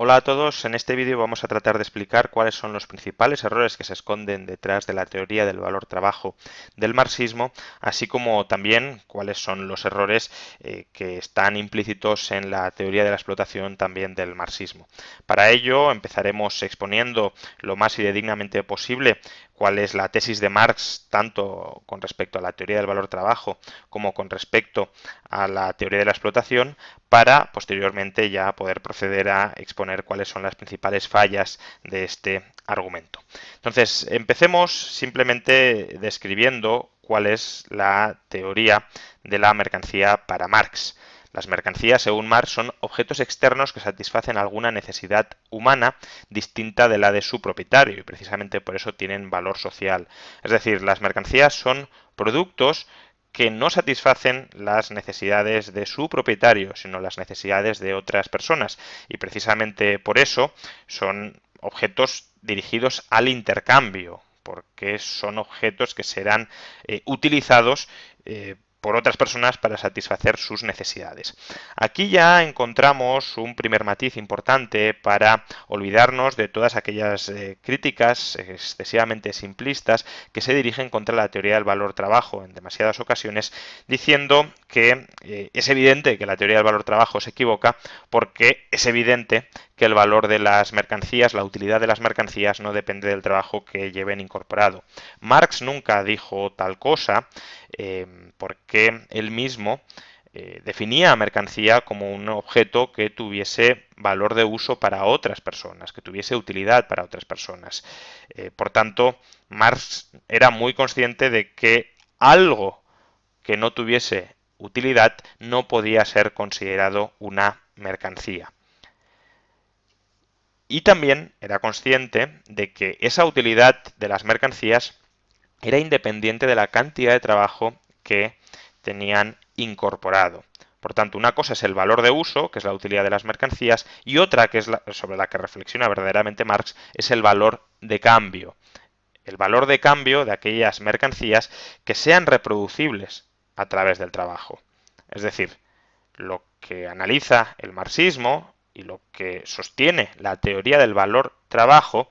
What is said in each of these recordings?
Hola a todos, en este vídeo vamos a tratar de explicar cuáles son los principales errores que se esconden detrás de la teoría del valor trabajo del marxismo, así como también cuáles son los errores eh, que están implícitos en la teoría de la explotación también del marxismo. Para ello empezaremos exponiendo lo más y dignamente posible cuál es la tesis de Marx tanto con respecto a la teoría del valor trabajo como con respecto a la teoría de la explotación para posteriormente ya poder proceder a exponer cuáles son las principales fallas de este argumento. Entonces, empecemos simplemente describiendo cuál es la teoría de la mercancía para Marx. Las mercancías, según Marx, son objetos externos que satisfacen alguna necesidad humana distinta de la de su propietario y precisamente por eso tienen valor social. Es decir, las mercancías son productos que no satisfacen las necesidades de su propietario, sino las necesidades de otras personas. Y precisamente por eso son objetos dirigidos al intercambio, porque son objetos que serán eh, utilizados eh, por otras personas para satisfacer sus necesidades. Aquí ya encontramos un primer matiz importante para olvidarnos de todas aquellas eh, críticas excesivamente simplistas que se dirigen contra la teoría del valor-trabajo en demasiadas ocasiones, diciendo que eh, es evidente que la teoría del valor-trabajo se equivoca porque es evidente que el valor de las mercancías, la utilidad de las mercancías no depende del trabajo que lleven incorporado. Marx nunca dijo tal cosa eh, porque él mismo eh, definía mercancía como un objeto que tuviese valor de uso para otras personas, que tuviese utilidad para otras personas. Eh, por tanto, Marx era muy consciente de que algo que no tuviese utilidad no podía ser considerado una mercancía. Y también era consciente de que esa utilidad de las mercancías era independiente de la cantidad de trabajo que tenían incorporado. Por tanto, una cosa es el valor de uso, que es la utilidad de las mercancías, y otra, que es sobre la que reflexiona verdaderamente Marx, es el valor de cambio. El valor de cambio de aquellas mercancías que sean reproducibles a través del trabajo. Es decir, lo que analiza el marxismo y lo que sostiene la teoría del valor trabajo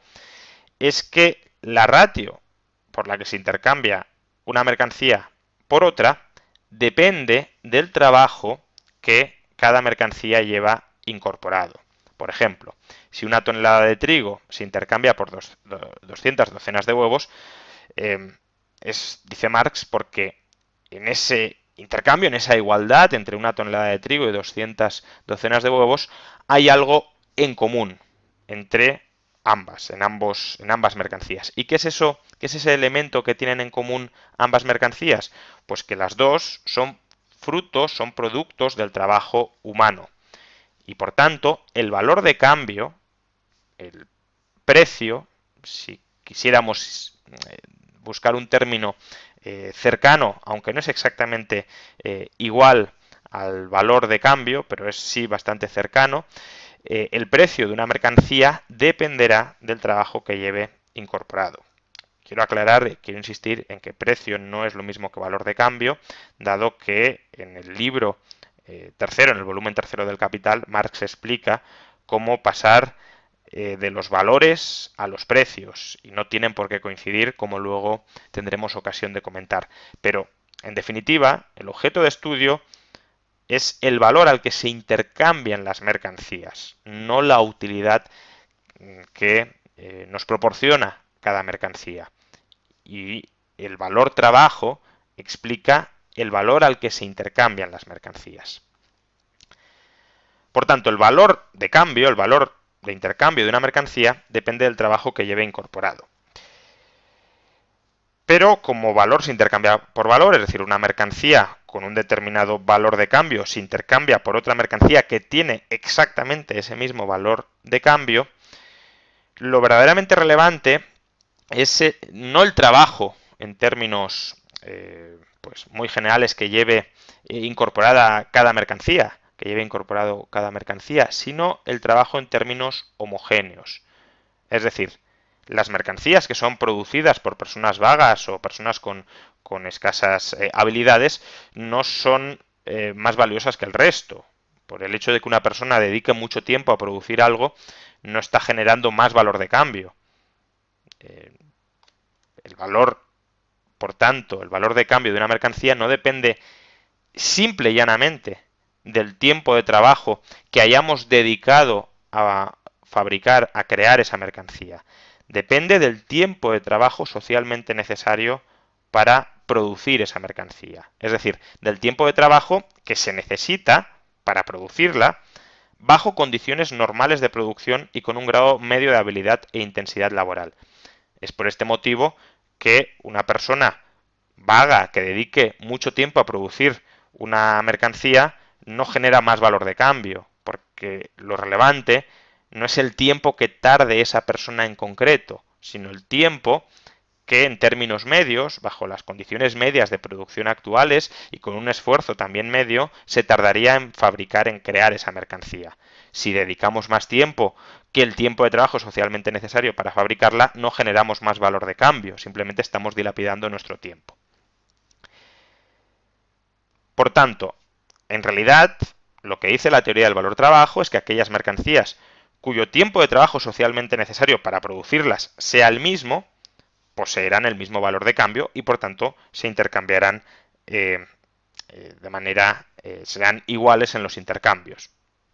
es que la ratio por la que se intercambia una mercancía por otra depende del trabajo que cada mercancía lleva incorporado. Por ejemplo, si una tonelada de trigo se intercambia por doscientas 200 docenas de huevos, eh, es, dice Marx, porque en ese intercambio, en esa igualdad entre una tonelada de trigo y 200 docenas de huevos, hay algo en común entre ambas, en, ambos, en ambas mercancías. ¿Y qué es eso? ¿Qué es ese elemento que tienen en común ambas mercancías? Pues que las dos son frutos, son productos del trabajo humano. Y por tanto, el valor de cambio, el precio, si quisiéramos eh, buscar un término eh, cercano, aunque no es exactamente eh, igual al valor de cambio, pero es sí bastante cercano, eh, el precio de una mercancía dependerá del trabajo que lleve incorporado. Quiero aclarar, quiero insistir en que precio no es lo mismo que valor de cambio, dado que en el libro tercero, en el volumen tercero del Capital, Marx explica cómo pasar eh, de los valores a los precios y no tienen por qué coincidir como luego tendremos ocasión de comentar. Pero, en definitiva, el objeto de estudio es el valor al que se intercambian las mercancías, no la utilidad mm, que eh, nos proporciona cada mercancía. Y el valor trabajo explica el valor al que se intercambian las mercancías. Por tanto, el valor de cambio, el valor de intercambio de una mercancía depende del trabajo que lleve incorporado. Pero como valor se intercambia por valor, es decir, una mercancía con un determinado valor de cambio se intercambia por otra mercancía que tiene exactamente ese mismo valor de cambio, lo verdaderamente relevante es eh, no el trabajo en términos eh, pues muy generales que lleve eh, incorporada cada mercancía, que lleve incorporado cada mercancía, sino el trabajo en términos homogéneos. Es decir, las mercancías que son producidas por personas vagas o personas con, escasas eh, habilidades no son eh, más valiosas que el resto. Por el hecho de que una persona dedique mucho tiempo a producir algo, no está generando más valor de cambio. Eh, el valor, por tanto, el valor de cambio de una mercancía no depende simple y llanamente del tiempo de trabajo que hayamos dedicado a fabricar, a crear esa mercancía. Depende del tiempo de trabajo socialmente necesario para producir esa mercancía. Es decir, del tiempo de trabajo que se necesita para producirla bajo condiciones normales de producción y con un grado medio de habilidad e intensidad laboral. Es por este motivo que una persona vaga que dedique mucho tiempo a producir una mercancía no genera más valor de cambio, porque lo relevante no es el tiempo que tarde esa persona en concreto, sino el tiempo que en términos medios, bajo las condiciones medias de producción actuales y con un esfuerzo también medio, se tardaría en fabricar, en crear esa mercancía. Si dedicamos más tiempo que el tiempo de trabajo socialmente necesario para fabricarla, no generamos más valor de cambio, simplemente estamos dilapidando nuestro tiempo. Por tanto, en realidad, lo que dice la teoría del valor trabajo es que aquellas mercancías cuyo tiempo de trabajo socialmente necesario para producirlas sea el mismo, poseerán el mismo valor de cambio y por tanto se intercambiarán eh, eh, de manera, eh, serán iguales en los intercambios.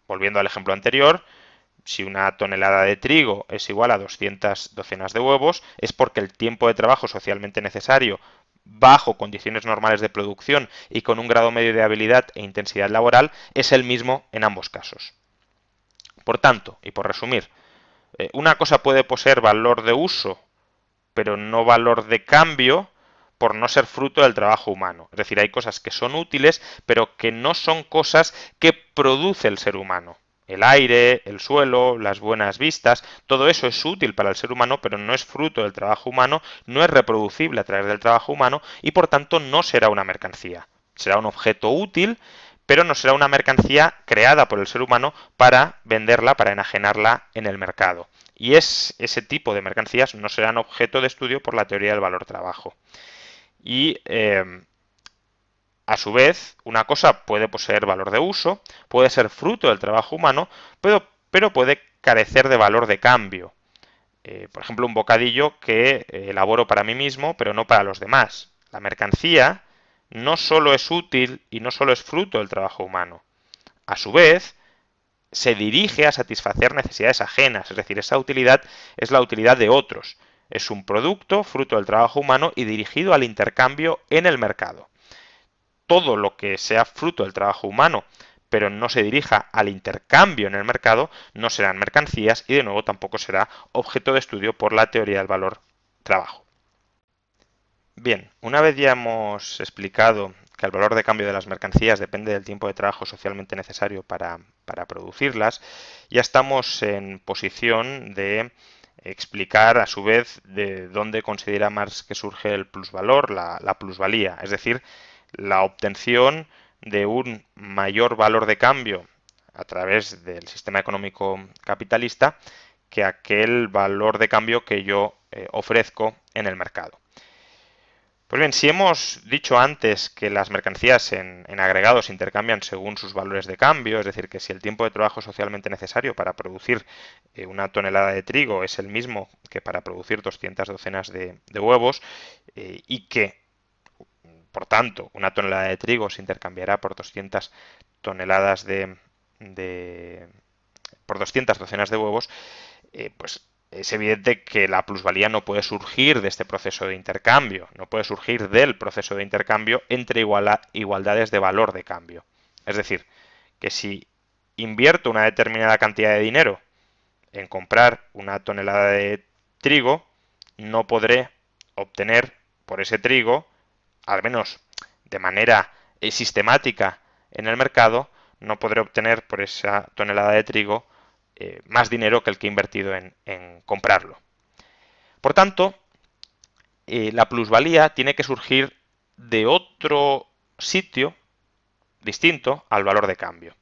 Volviendo al ejemplo anterior, si una tonelada de trigo es igual a 200 docenas de huevos, es porque el tiempo de trabajo socialmente necesario bajo condiciones normales de producción y con un grado medio de habilidad e intensidad laboral es el mismo en ambos casos. Por tanto, y por resumir, eh, una cosa puede poseer valor de uso, pero no valor de cambio por no ser fruto del trabajo humano. Es decir, hay cosas que son útiles, pero que no son cosas que produce el ser humano. El aire, el suelo, las buenas vistas, todo eso es útil para el ser humano, pero no es fruto del trabajo humano, no es reproducible a través del trabajo humano y por tanto no será una mercancía. Será un objeto útil, pero no será una mercancía creada por el ser humano para venderla, para enajenarla en el mercado. Y es, ese tipo de mercancías no serán objeto de estudio por la teoría del valor trabajo. Y eh, a su vez, una cosa puede poseer valor de uso, puede ser fruto del trabajo humano, pero, puede carecer de valor de cambio. Eh, por ejemplo, un bocadillo que eh, elaboro para mí mismo, pero no para los demás. La mercancía no solo es útil y no solo es fruto del trabajo humano. A su vez, se dirige a satisfacer necesidades ajenas, es decir, esa utilidad es la utilidad de otros. Es un producto fruto del trabajo humano y dirigido al intercambio en el mercado todo lo que sea fruto del trabajo humano, pero no se dirija al intercambio en el mercado, no serán mercancías y de nuevo tampoco será objeto de estudio por la teoría del valor trabajo. Bien, una vez ya hemos explicado que el valor de cambio de las mercancías depende del tiempo de trabajo socialmente necesario para, producirlas, ya estamos en posición de explicar a su vez de dónde considera Marx que surge el plusvalor, la plusvalía, es decir, la obtención de un mayor valor de cambio a través del sistema económico capitalista que aquel valor de cambio que yo eh, ofrezco en el mercado. Pues bien, si hemos dicho antes que las mercancías en, agregados intercambian según sus valores de cambio, es decir, que si el tiempo de trabajo socialmente necesario para producir eh, una tonelada de trigo es el mismo que para producir 200 docenas de, huevos eh, y que por tanto, una tonelada de trigo se intercambiará por 200 toneladas de, por 200 docenas de huevos, eh, pues es evidente que la plusvalía no puede surgir de este proceso de intercambio, no puede surgir del proceso de intercambio entre igualdades de valor de cambio. Es decir, que si invierto una determinada cantidad de dinero en comprar una tonelada de trigo, no podré obtener por ese trigo al menos de manera eh, sistemática en el mercado, no podré obtener por esa tonelada de trigo eh, más dinero que el que he invertido en, comprarlo. Por tanto, eh, la plusvalía tiene que surgir de otro sitio distinto al valor de cambio.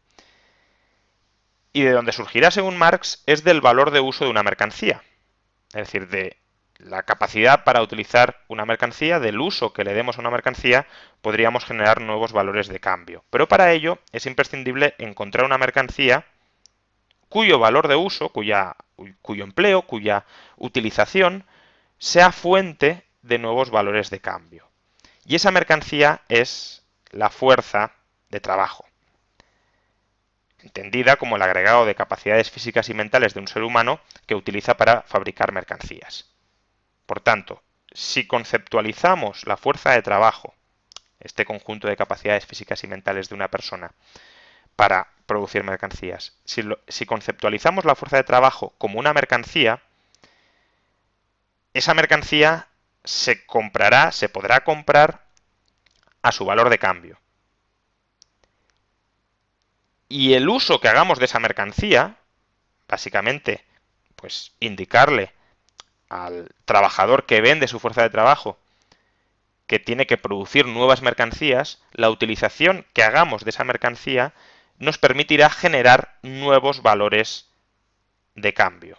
Y de donde surgirá, según Marx, es del valor de uso de una mercancía, es decir, de la capacidad para utilizar una mercancía, del uso que le demos a una mercancía, podríamos generar nuevos valores de cambio. Pero para ello es imprescindible encontrar una mercancía cuyo valor de uso, cuya, cuyo empleo, cuya utilización sea fuente de nuevos valores de cambio. Y esa mercancía es la fuerza de trabajo, entendida como el agregado de capacidades físicas y mentales de un ser humano que utiliza para fabricar mercancías. Por tanto, si conceptualizamos la fuerza de trabajo, este conjunto de capacidades físicas y mentales de una persona para producir mercancías, si, conceptualizamos la fuerza de trabajo como una mercancía, esa mercancía se comprará, se podrá comprar a su valor de cambio. Y el uso que hagamos de esa mercancía, básicamente, pues indicarle al trabajador que vende su fuerza de trabajo, que tiene que producir nuevas mercancías, la utilización que hagamos de esa mercancía nos permitirá generar nuevos valores de cambio.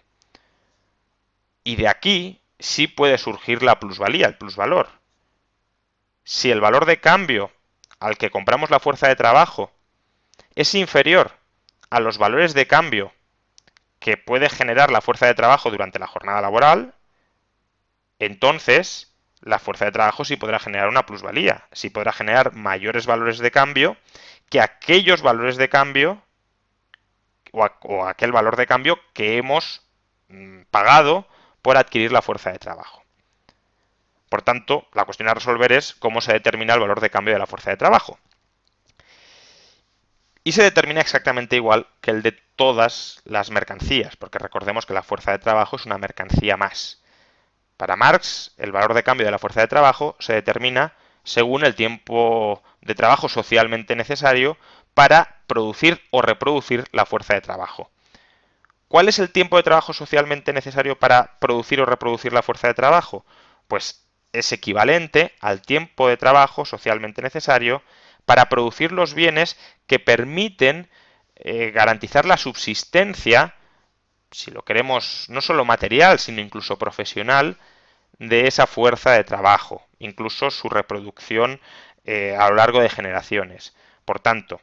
Y de aquí sí puede surgir la plusvalía, el plusvalor. Si el valor de cambio al que compramos la fuerza de trabajo es inferior a los valores de cambio que puede generar la fuerza de trabajo durante la jornada laboral, entonces la fuerza de trabajo sí podrá generar una plusvalía, sí podrá generar mayores valores de cambio que aquellos valores de cambio o, o aquel valor de cambio que hemos mm, pagado por adquirir la fuerza de trabajo. Por tanto, la cuestión a resolver es cómo se determina el valor de cambio de la fuerza de trabajo. Y se determina exactamente igual que el de todas las mercancías, porque recordemos que la fuerza de trabajo es una mercancía más. Para Marx, el valor de cambio de la fuerza de trabajo se determina según el tiempo de trabajo socialmente necesario para producir o reproducir la fuerza de trabajo. ¿Cuál es el tiempo de trabajo socialmente necesario para producir o reproducir la fuerza de trabajo? Pues es equivalente al tiempo de trabajo socialmente necesario para producir los bienes que permiten eh, garantizar la subsistencia, si lo queremos no solo material, sino incluso profesional, de esa fuerza de trabajo, incluso su reproducción eh, a lo largo de generaciones. Por tanto,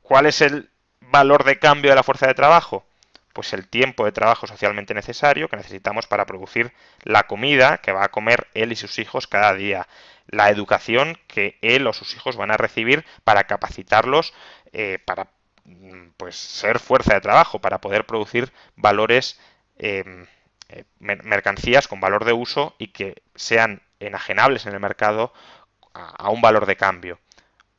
¿cuál es el valor de cambio de la fuerza de trabajo? Pues el tiempo de trabajo socialmente necesario que necesitamos para producir la comida que va a comer él y sus hijos cada día, la educación que él o sus hijos van a recibir para capacitarlos eh, para mm, pues, ser fuerza de trabajo, para poder producir valores em, eh, mercancías con valor de uso y que sean enajenables en el mercado a, un valor de cambio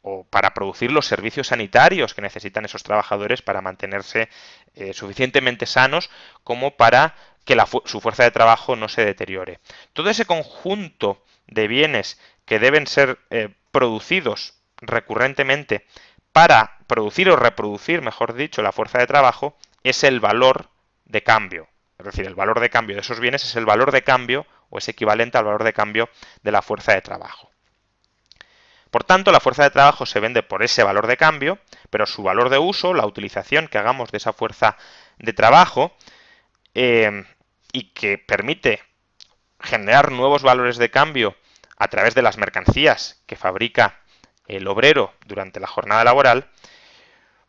o para producir los servicios sanitarios que necesitan esos trabajadores para mantenerse eh, suficientemente sanos como para que su fuerza de trabajo no se deteriore. Todo ese conjunto de bienes que deben ser eh, producidos recurrentemente para producir o reproducir, mejor dicho, la fuerza de trabajo, es el valor de cambio. Es decir, el valor de cambio de esos bienes es el valor de cambio o es equivalente al valor de cambio de la fuerza de trabajo. Por tanto, la fuerza de trabajo se vende por ese valor de cambio, pero su valor de uso, la utilización que hagamos de esa fuerza de trabajo eh, y que permite generar nuevos valores de cambio a través de las mercancías que fabrica el obrero durante la jornada laboral,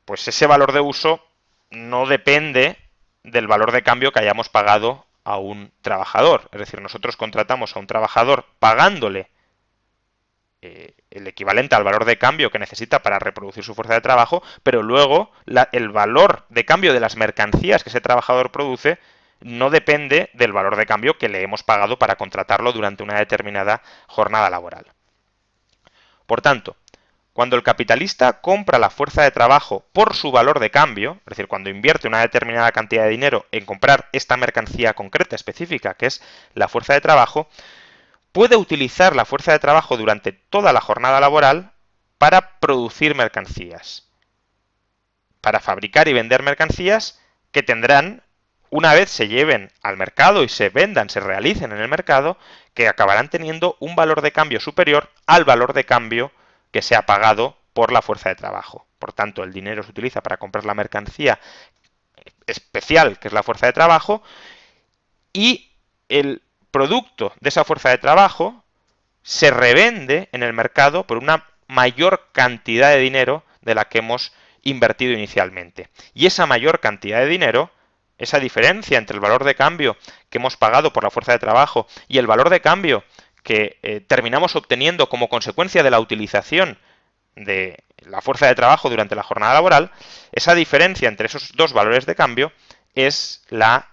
pues ese valor de uso no depende del valor de cambio que hayamos pagado a un trabajador. Es decir, nosotros contratamos a un trabajador pagándole eh, el equivalente al valor de cambio que necesita para reproducir su fuerza de trabajo, pero luego el valor de cambio de las mercancías que ese trabajador produce no depende del valor de cambio que le hemos pagado para contratarlo durante una determinada jornada laboral. Por tanto, cuando el capitalista compra la fuerza de trabajo por su valor de cambio, es decir, cuando invierte una determinada cantidad de dinero en comprar esta mercancía concreta, específica, que es la fuerza de trabajo, puede utilizar la fuerza de trabajo durante toda la jornada laboral para producir mercancías, para fabricar y vender mercancías que tendrán, una vez se lleven al mercado y se vendan, se realicen en el mercado, que acabarán teniendo un valor de cambio superior al valor de cambio que ha pagado por la fuerza de trabajo. Por tanto, el dinero se utiliza para comprar la mercancía especial, que es la fuerza de trabajo, y el producto de esa fuerza de trabajo se revende en el mercado por una mayor cantidad de dinero de la que hemos invertido inicialmente. Y esa mayor cantidad de dinero, esa diferencia entre el valor de cambio que hemos pagado por la fuerza de trabajo y el valor de cambio que eh, terminamos obteniendo como consecuencia de la utilización de la fuerza de trabajo durante la jornada laboral, esa diferencia entre esos dos valores de cambio es la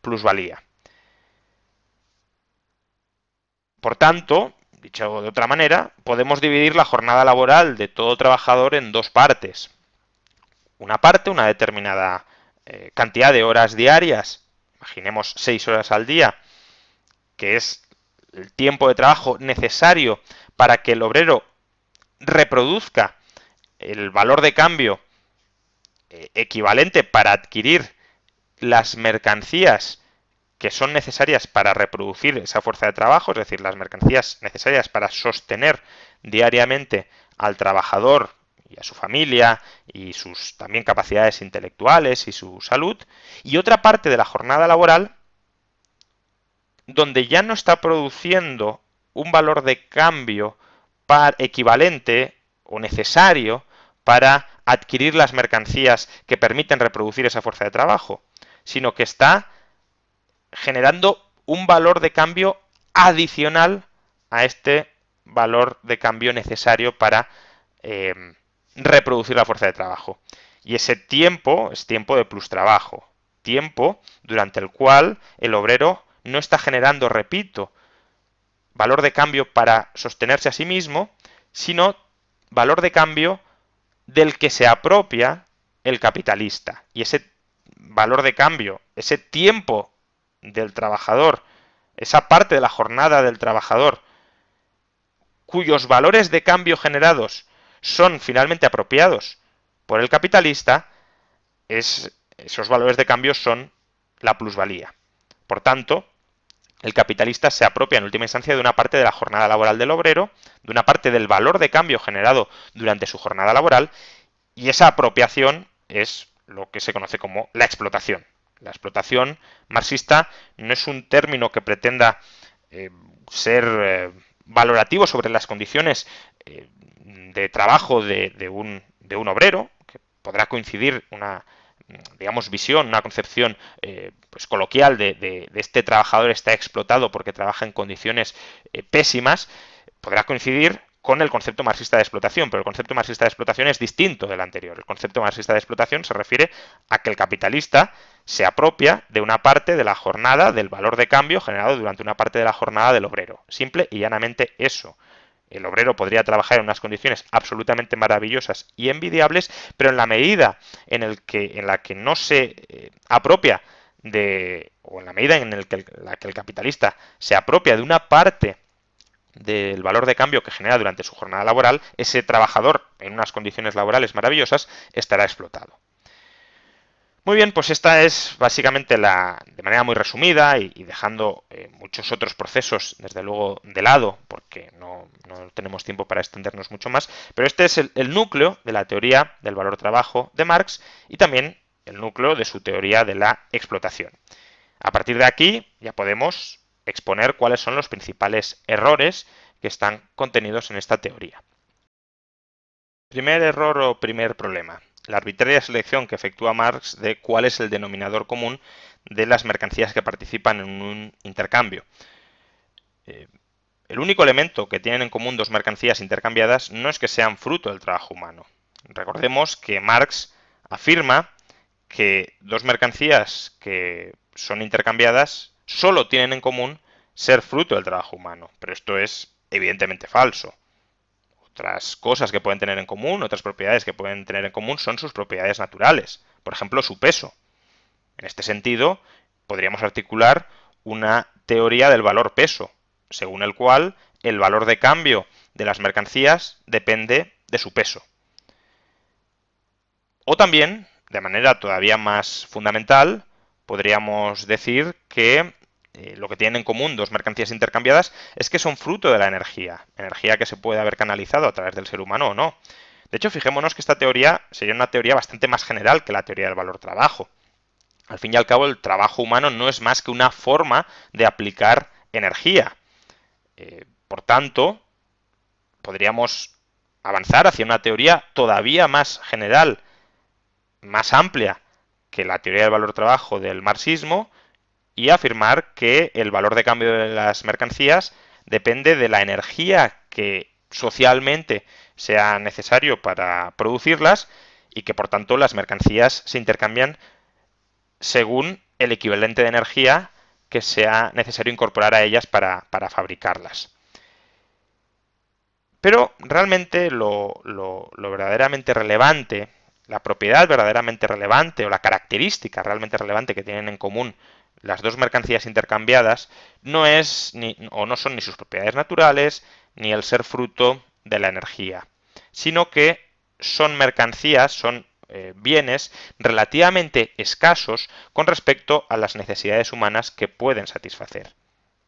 plusvalía. Por tanto, dicho de otra manera, podemos dividir la jornada laboral de todo trabajador en dos partes. Una parte, una determinada eh, cantidad de horas diarias, imaginemos seis horas al día, que es el tiempo de trabajo necesario para que el obrero reproduzca el valor de cambio eh, equivalente para adquirir las mercancías que son necesarias para reproducir esa fuerza de trabajo, es decir, las mercancías necesarias para sostener diariamente al trabajador y a su familia y sus también capacidades intelectuales y su salud, y otra parte de la jornada laboral donde ya no está produciendo un valor de cambio equivalente o necesario para adquirir las mercancías que permiten reproducir esa fuerza de trabajo, sino que está generando un valor de cambio adicional a este valor de cambio necesario para eh, reproducir la fuerza de trabajo. Y ese tiempo es tiempo de plus trabajo, tiempo durante el cual el obrero no está generando, repito, valor de cambio para sostenerse a sí mismo, sino valor de cambio del que se apropia el capitalista. Y ese valor de cambio, ese tiempo del trabajador, esa parte de la jornada del trabajador, cuyos valores de cambio generados son finalmente apropiados por el capitalista, esos valores de cambio son la plusvalía. Por tanto, el capitalista se apropia en última instancia de una parte de la jornada laboral del obrero, de una parte del valor de cambio generado durante su jornada laboral, y esa apropiación es lo que se conoce como la explotación. La explotación marxista no es un término que pretenda eh, ser eh, valorativo sobre las condiciones eh, de trabajo de, un, de un obrero, que podrá coincidir una digamos, visión, una concepción eh, pues, coloquial de, este trabajador está explotado porque trabaja en condiciones eh, pésimas, podrá coincidir con el concepto marxista de explotación, pero el concepto marxista de explotación es distinto del anterior. El concepto marxista de explotación se refiere a que el capitalista se apropia de una parte de la jornada, del valor de cambio generado durante una parte de la jornada del obrero. Simple y llanamente eso. El obrero podría trabajar en unas condiciones absolutamente maravillosas y envidiables, pero en la medida en, que, en la que no se eh, apropia de, o en la medida en la que el capitalista se apropia de una parte del valor de cambio que genera durante su jornada laboral, ese trabajador en unas condiciones laborales maravillosas estará explotado. Muy bien, pues esta es básicamente la, de manera muy resumida y, dejando eh, muchos otros procesos, desde luego, de lado, porque no, tenemos tiempo para extendernos mucho más, pero este es el núcleo de la teoría del valor-trabajo de Marx y también el núcleo de su teoría de la explotación. A partir de aquí ya podemos exponer cuáles son los principales errores que están contenidos en esta teoría. Primer error o primer problema la arbitraria selección que efectúa Marx de cuál es el denominador común de las mercancías que participan en un intercambio. Eh, el único elemento que tienen en común dos mercancías intercambiadas no es que sean fruto del trabajo humano. Recordemos que Marx afirma que dos mercancías que son intercambiadas solo tienen en común ser fruto del trabajo humano, pero esto es evidentemente falso otras cosas que pueden tener en común, otras propiedades que pueden tener en común son sus propiedades naturales, por ejemplo, su peso. En este sentido, podríamos articular una teoría del valor peso, según el cual el valor de cambio de las mercancías depende de su peso. O también, de manera todavía más fundamental, podríamos decir que eh, lo que tienen en común dos mercancías intercambiadas es que son fruto de la energía, energía que se puede haber canalizado a través del ser humano o no. De hecho, fijémonos que esta teoría sería una teoría bastante más general que la teoría del valor trabajo. Al fin y al cabo, el trabajo humano no es más que una forma de aplicar energía. Eh, por tanto, podríamos avanzar hacia una teoría todavía más general, más amplia que la teoría del valor trabajo del marxismo, y afirmar que el valor de cambio de las mercancías depende de la energía que socialmente sea necesario para producirlas y que por tanto las mercancías se intercambian según el equivalente de energía que sea necesario incorporar a ellas para, fabricarlas. Pero realmente lo, lo, verdaderamente relevante, la propiedad verdaderamente relevante o la característica realmente relevante que tienen en común las dos mercancías intercambiadas no es o no son ni sus propiedades naturales ni el ser fruto de la energía, sino que son mercancías, son eh, bienes relativamente escasos con respecto a las necesidades humanas que pueden satisfacer.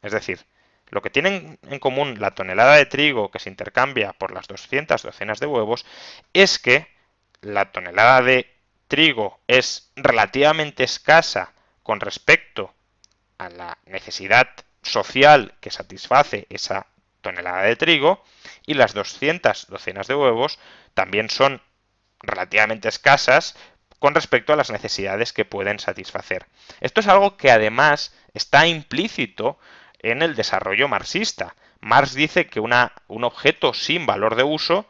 Es decir, lo que tienen en común la tonelada de trigo que se intercambia por las 200 docenas de huevos es que la tonelada de trigo es relativamente escasa con respecto a la necesidad social que satisface esa tonelada de trigo y las 200 docenas de huevos también son relativamente escasas con respecto a las necesidades que pueden satisfacer. Esto es algo que además está implícito en el desarrollo marxista. Marx dice que un objeto sin valor de uso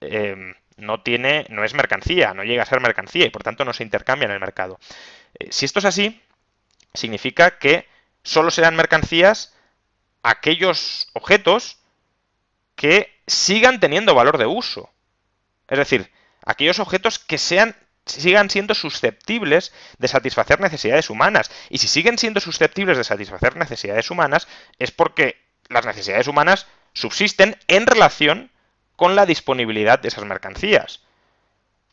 em, no, tiene, no es mercancía, no llega a ser mercancía y por tanto no se intercambia en el mercado. Eh, si esto es así, significa que solo serán mercancías aquellos objetos que sigan teniendo valor de uso. Es decir, aquellos objetos que sean sigan siendo susceptibles de satisfacer necesidades humanas. Y si siguen siendo susceptibles de satisfacer necesidades humanas, es porque las necesidades humanas subsisten en relación con la disponibilidad de esas mercancías.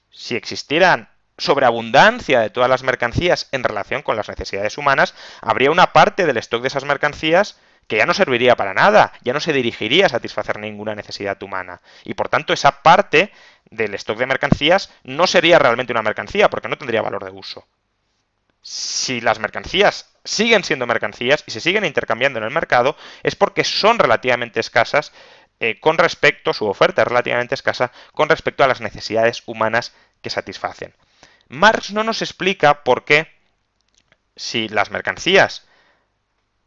Si existieran sobreabundancia de todas las mercancías en relación con las necesidades humanas, habría una parte del stock de esas mercancías que ya no serviría para nada, ya no se dirigiría a satisfacer ninguna necesidad humana. Y por tanto, esa parte del stock de mercancías no sería realmente una mercancía, porque no tendría valor de uso. Si las mercancías siguen siendo mercancías y se siguen intercambiando en el mercado, es porque son relativamente escasas eh, con respecto, su oferta es relativamente escasa con respecto a las necesidades humanas que satisfacen. Marx no nos explica por qué si las mercancías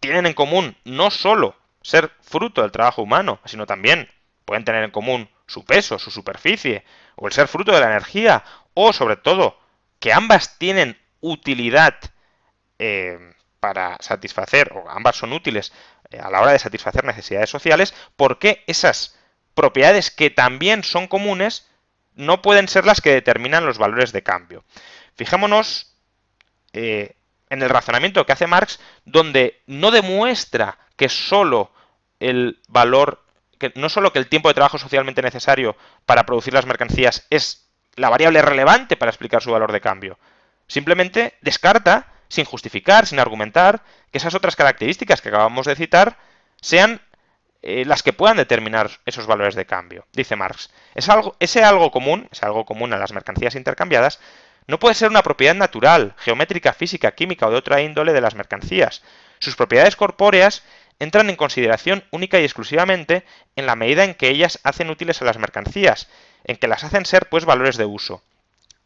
tienen en común no sólo ser fruto del trabajo humano, sino también pueden tener en común su peso, su superficie, o el ser fruto de la energía, o sobre todo, que ambas tienen utilidad eh, para satisfacer, o ambas son útiles eh, a la hora de satisfacer necesidades sociales, ¿por qué esas propiedades que también son comunes no pueden ser las que determinan los valores de cambio. Fijémonos eh, en el razonamiento que hace Marx, donde no demuestra que solo el valor, que no solo que el tiempo de trabajo socialmente necesario para producir las mercancías es la variable relevante para explicar su valor de cambio. Simplemente descarta, sin justificar, sin argumentar, que esas otras características que acabamos de citar sean eh, las que puedan determinar esos valores de cambio. Dice Marx, es algo, ese algo común, ese algo común a las mercancías intercambiadas, no puede ser una propiedad natural, geométrica, física, química o de otra índole de las mercancías. Sus propiedades corpóreas entran en consideración única y exclusivamente en la medida en que ellas hacen útiles a las mercancías, en que las hacen ser pues valores de uso.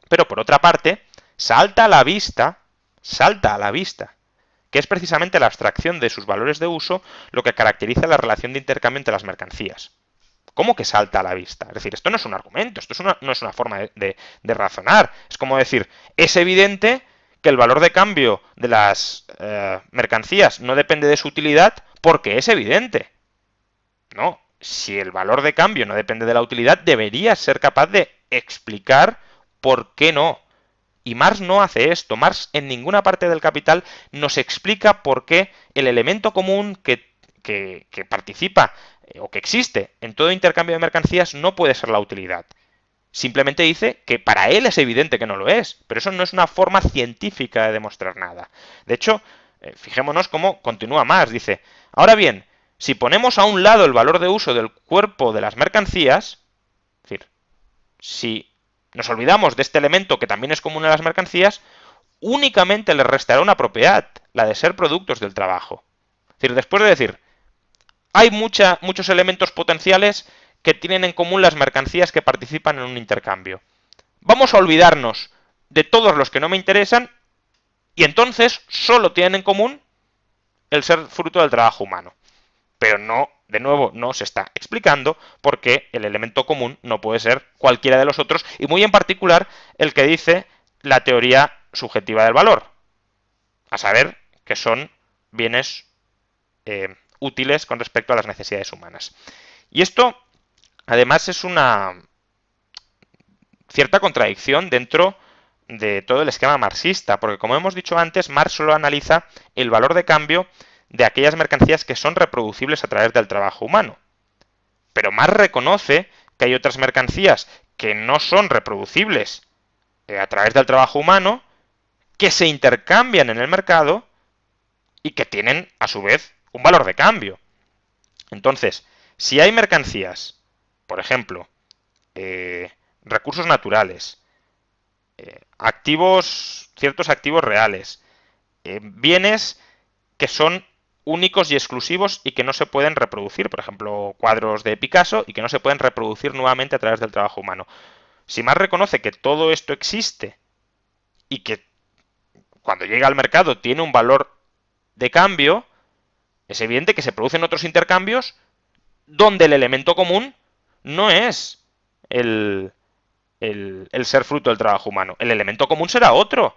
Pero por otra parte, salta a la vista, salta a la vista, que es precisamente la abstracción de sus valores de uso lo que caracteriza la relación de intercambio entre las mercancías. ¿Cómo que salta a la vista? Es decir, esto no es un argumento, esto no es una forma de, razonar. Es como decir, es evidente que el valor de cambio de las eh, mercancías no depende de su utilidad porque es evidente. No, si el valor de cambio no depende de la utilidad, debería ser capaz de explicar por qué no. Y Marx no hace esto. Marx en ninguna parte del capital nos explica por qué el elemento común que, participa eh, o que existe en todo intercambio de mercancías no puede ser la utilidad. Simplemente dice que para él es evidente que no lo es, pero eso no es una forma científica de demostrar nada. De hecho, eh, fijémonos cómo continúa Marx. Dice, ahora bien, si ponemos a un lado el valor de uso del cuerpo de las mercancías, es decir, si nos olvidamos de este elemento que también es común a las mercancías, únicamente les restará una propiedad, la de ser productos del trabajo. Es decir, después de decir, hay muchos elementos potenciales que tienen en común las mercancías que participan en un intercambio. Vamos a olvidarnos de todos los que no me interesan y entonces solo tienen en común el ser fruto del trabajo humano. Pero no de nuevo, no se está explicando porque el elemento común no puede ser cualquiera de los otros y muy en particular el que dice la teoría subjetiva del valor, a saber que son bienes eh, útiles con respecto a las necesidades humanas. Y esto, además, es una cierta contradicción dentro de todo el esquema marxista, porque como hemos dicho antes, Marx solo analiza el valor de cambio de aquellas mercancías que son reproducibles a través del trabajo humano. Pero más reconoce que hay otras mercancías que no son reproducibles eh, a través del trabajo humano, que se intercambian en el mercado y que tienen, a su vez, un valor de cambio. Entonces, si hay mercancías, por ejemplo, eh, recursos naturales, eh, activos, ciertos activos reales, bienes que son únicos y exclusivos y que no se pueden reproducir, por ejemplo, cuadros de Picasso y que no se pueden reproducir nuevamente a través del trabajo humano. Si más reconoce que todo esto existe y que cuando llega al mercado tiene un valor de cambio, es evidente que se producen otros intercambios donde el elemento común no es el, el ser fruto del trabajo humano. El elemento común será otro.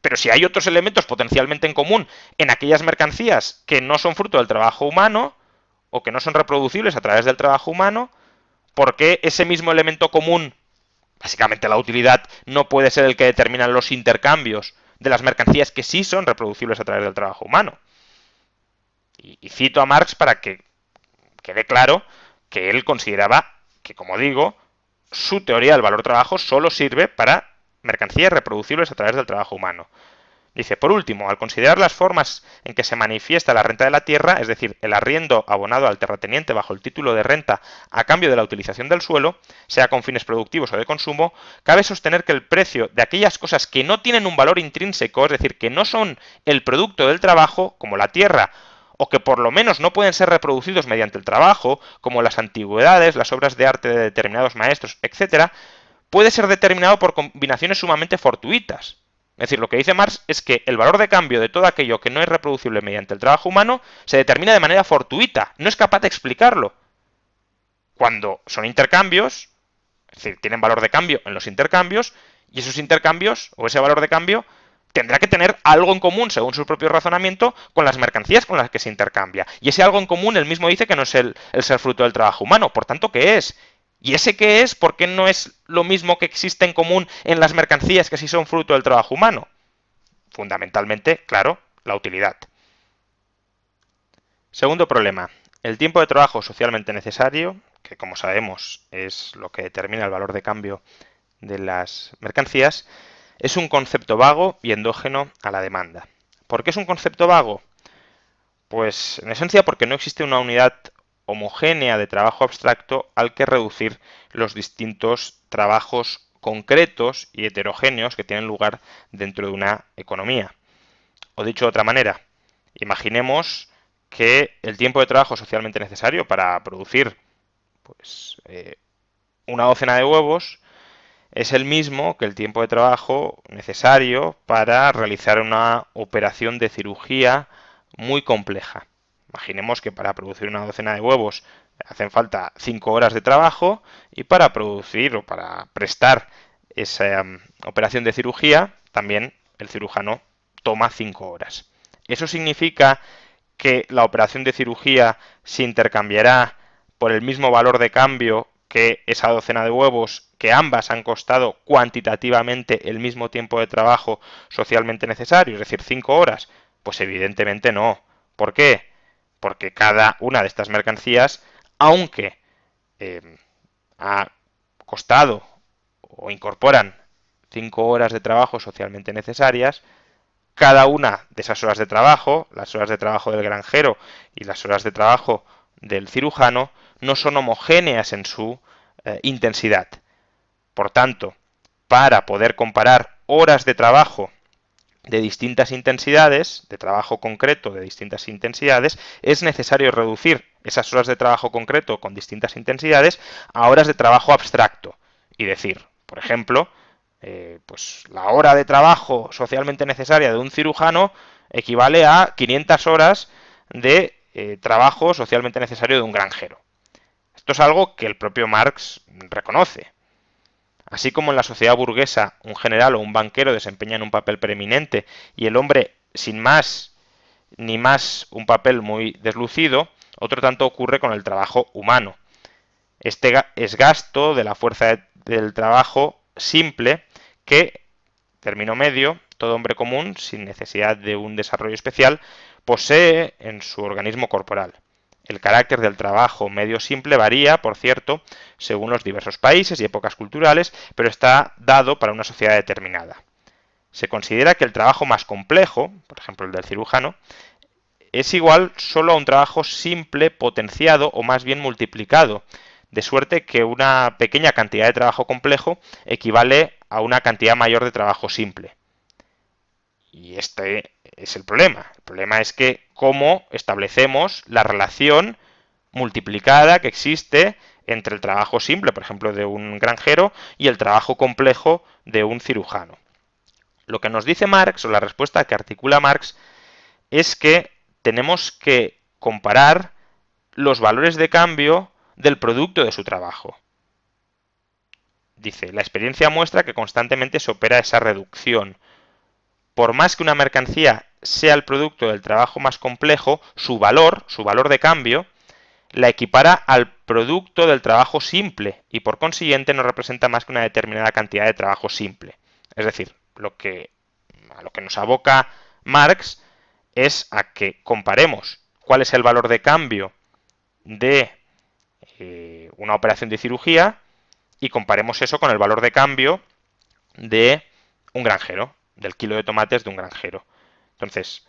Pero si hay otros elementos potencialmente en común en aquellas mercancías que no son fruto del trabajo humano o que no son reproducibles a través del trabajo humano, ¿por qué ese mismo elemento común, básicamente la utilidad, no puede ser el que determina los intercambios de las mercancías que sí son reproducibles a través del trabajo humano? Y, cito a Marx para que quede claro que él consideraba que, como digo, su teoría del valor trabajo solo sirve para mercancías reproducibles a través del trabajo humano. Dice, por último, al considerar las formas en que se manifiesta la renta de la tierra, es decir, el arriendo abonado al terrateniente bajo el título de renta a cambio de la utilización del suelo, sea con fines productivos o de consumo, cabe sostener que el precio de aquellas cosas que no tienen un valor intrínseco, es decir, que no son el producto del trabajo, como la tierra, o que por lo menos no pueden ser reproducidos mediante el trabajo, como las antigüedades, las obras de arte de determinados maestros, etc., puede ser determinado por combinaciones sumamente fortuitas. Es decir, lo que dice Marx es que el valor de cambio de todo aquello que no es reproducible mediante el trabajo humano se determina de manera fortuita, no es capaz de explicarlo. Cuando son intercambios, es decir, tienen valor de cambio en los intercambios, y esos intercambios o ese valor de cambio tendrá que tener algo en común, según su propio razonamiento, con las mercancías con las que se intercambia. Y ese algo en común, él mismo dice que no es el, ser fruto del trabajo humano, por tanto, ¿qué es? ¿Y ese qué es? ¿Por qué no es lo mismo que existe en común en las mercancías que si son fruto del trabajo humano? Fundamentalmente, claro, la utilidad. Segundo problema, el tiempo de trabajo socialmente necesario, que como sabemos es lo que determina el valor de cambio de las mercancías, es un concepto vago y endógeno a la demanda. ¿Por qué es un concepto vago? Pues en esencia porque no existe una unidad homogénea de trabajo abstracto al que reducir los distintos trabajos concretos y heterogéneos que tienen lugar dentro de una economía. O dicho de otra manera, imaginemos que el tiempo de trabajo socialmente necesario para producir pues, eh, una docena de huevos es el mismo que el tiempo de trabajo necesario para realizar una operación de cirugía muy compleja. Imaginemos que para producir una docena de huevos hacen falta 5 horas de trabajo y para producir o para prestar esa mm, operación de cirugía también el cirujano toma 5 horas. Eso significa que la operación de cirugía se intercambiará por el mismo valor de cambio que esa docena de huevos, que ambas han costado cuantitativamente el mismo tiempo de trabajo socialmente necesario, es decir, 5 horas. Pues evidentemente no. ¿Por qué? porque cada una de estas mercancías, aunque eh, ha costado o incorporan cinco horas de trabajo socialmente necesarias, cada una de esas horas de trabajo, las horas de trabajo del granjero y las horas de trabajo del cirujano, no son homogéneas en su eh, intensidad. Por tanto, para poder comparar horas de trabajo de distintas intensidades, de trabajo concreto de distintas intensidades, es necesario reducir esas horas de trabajo concreto con distintas intensidades a horas de trabajo abstracto. Y decir, por ejemplo, eh, pues la hora de trabajo socialmente necesaria de un cirujano equivale a 500 horas de eh, trabajo socialmente necesario de un granjero. Esto es algo que el propio Marx reconoce. Así como en la sociedad burguesa un general o un banquero desempeñan un papel preeminente y el hombre sin más ni más un papel muy deslucido, otro tanto ocurre con el trabajo humano. Este es gasto de la fuerza del trabajo simple que, término medio, todo hombre común, sin necesidad de un desarrollo especial, posee en su organismo corporal. El carácter del trabajo medio simple varía, por cierto, según los diversos países y épocas culturales, pero está dado para una sociedad determinada. Se considera que el trabajo más complejo, por ejemplo el del cirujano, es igual solo a un trabajo simple, potenciado o más bien multiplicado, de suerte que una pequeña cantidad de trabajo complejo equivale a una cantidad mayor de trabajo simple. Y este es el problema. El problema es que cómo establecemos la relación multiplicada que existe entre el trabajo simple, por ejemplo, de un granjero, y el trabajo complejo de un cirujano. Lo que nos dice Marx, o la respuesta que articula Marx, es que tenemos que comparar los valores de cambio del producto de su trabajo. Dice, la experiencia muestra que constantemente se opera esa reducción por más que una mercancía sea el producto del trabajo más complejo, su valor, su valor de cambio, la equipara al producto del trabajo simple y por consiguiente no representa más que una determinada cantidad de trabajo simple. Es decir, lo que, a lo que nos aboca Marx es a que comparemos cuál es el valor de cambio de eh, una operación de cirugía y comparemos eso con el valor de cambio de un granjero del kilo de tomates de un granjero. Entonces,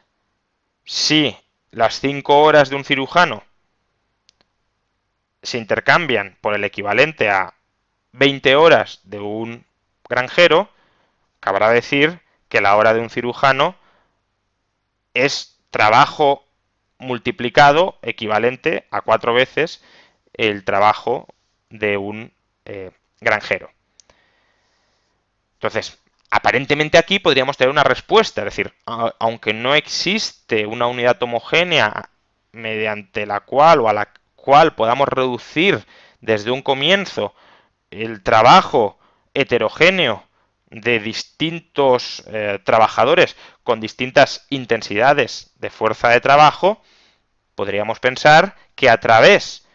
si las 5 horas de un cirujano se intercambian por el equivalente a 20 horas de un granjero, cabrá decir que la hora de un cirujano es trabajo multiplicado equivalente a cuatro veces el trabajo de un eh, granjero. Entonces, aparentemente aquí podríamos tener una respuesta, es decir, aunque no existe una unidad homogénea mediante la cual o a la cual podamos reducir desde un comienzo el trabajo heterogéneo de distintos eh, trabajadores con distintas intensidades de fuerza de trabajo, podríamos pensar que a través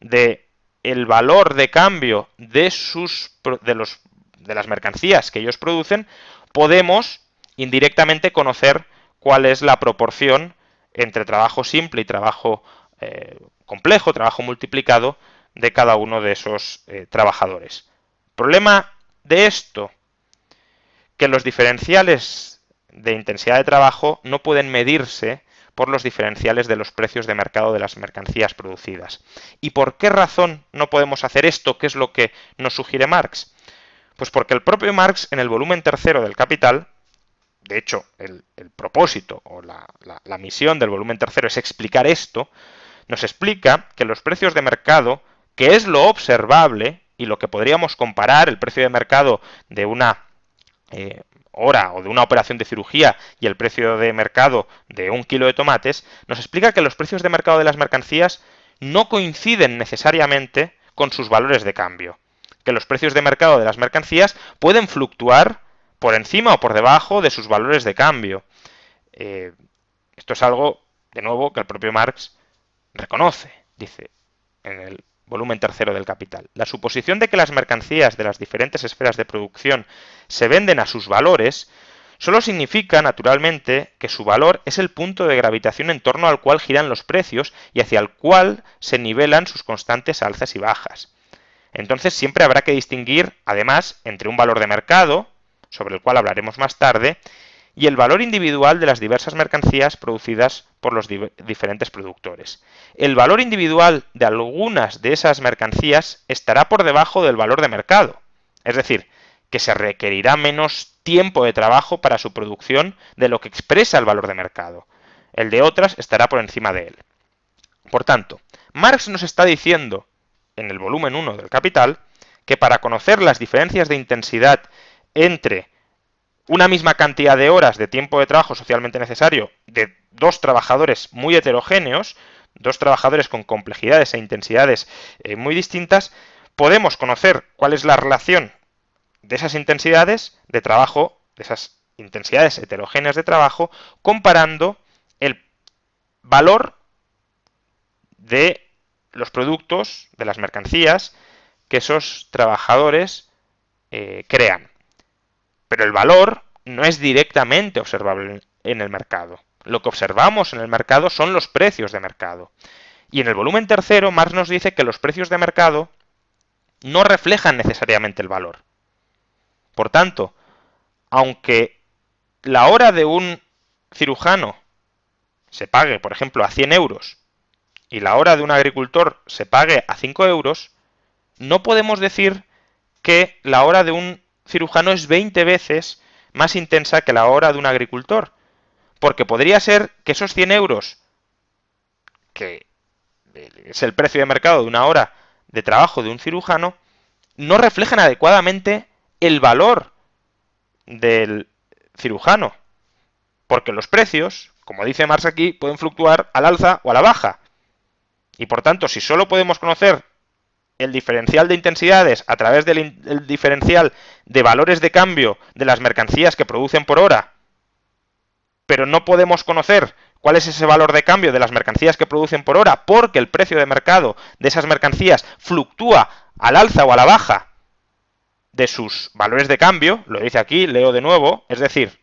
de el valor de cambio de, sus, de los de las mercancías que ellos producen, podemos indirectamente conocer cuál es la proporción entre trabajo simple y trabajo eh, complejo, trabajo multiplicado de cada uno de esos eh, trabajadores. Problema de esto, que los diferenciales de intensidad de trabajo no pueden medirse por los diferenciales de los precios de mercado de las mercancías producidas. ¿Y por qué razón no podemos hacer esto, ¿Qué es lo que nos sugiere Marx? Pues porque el propio Marx, en el volumen tercero del Capital, de hecho, el, propósito o la, misión del volumen tercero es explicar esto, nos explica que los precios de mercado, que es lo observable y lo que podríamos comparar, el precio de mercado de una eh, hora o de una operación de cirugía y el precio de mercado de un kilo de tomates, nos explica que los precios de mercado de las mercancías no coinciden necesariamente con sus valores de cambio que los precios de mercado de las mercancías pueden fluctuar por encima o por debajo de sus valores de cambio. Eh, esto es algo, de nuevo, que el propio Marx reconoce, dice en el volumen tercero del Capital. La suposición de que las mercancías de las diferentes esferas de producción se venden a sus valores solo significa, naturalmente, que su valor es el punto de gravitación en torno al cual giran los precios y hacia el cual se nivelan sus constantes alzas y bajas. Entonces siempre habrá que distinguir, además, entre un valor de mercado, sobre el cual hablaremos más tarde, y el valor individual de las diversas mercancías producidas por los diferentes productores. El valor individual de algunas de esas mercancías estará por debajo del valor de mercado, es decir, que se requerirá menos tiempo de trabajo para su producción de lo que expresa el valor de mercado. El de otras estará por encima de él. Por tanto, Marx nos está diciendo en el volumen 1 del Capital, que para conocer las diferencias de intensidad entre una misma cantidad de horas de tiempo de trabajo socialmente necesario de dos trabajadores muy heterogéneos, dos trabajadores con complejidades e intensidades eh, muy distintas, podemos conocer cuál es la relación de esas intensidades de trabajo, de esas intensidades heterogéneas de trabajo, comparando el valor de los productos de las mercancías que esos trabajadores eh, crean. Pero el valor no es directamente observable en el mercado. Lo que observamos en el mercado son los precios de mercado. Y en el volumen tercero, Marx nos dice que los precios de mercado no reflejan necesariamente el valor. Por tanto, aunque la hora de un cirujano se pague, por ejemplo, a 100 euros, y la hora de un agricultor se pague a 5 euros, no podemos decir que la hora de un cirujano es 20 veces más intensa que la hora de un agricultor. Porque podría ser que esos 100 euros, que es el precio de mercado de una hora de trabajo de un cirujano, no reflejen adecuadamente el valor del cirujano. Porque los precios, como dice Marx aquí, pueden fluctuar al alza o a la baja. Y por tanto, si solo podemos conocer el diferencial de intensidades a través del diferencial de valores de cambio de las mercancías que producen por hora, pero no podemos conocer cuál es ese valor de cambio de las mercancías que producen por hora, porque el precio de mercado de esas mercancías fluctúa al alza o a la baja de sus valores de cambio, lo dice aquí, leo de nuevo, es decir,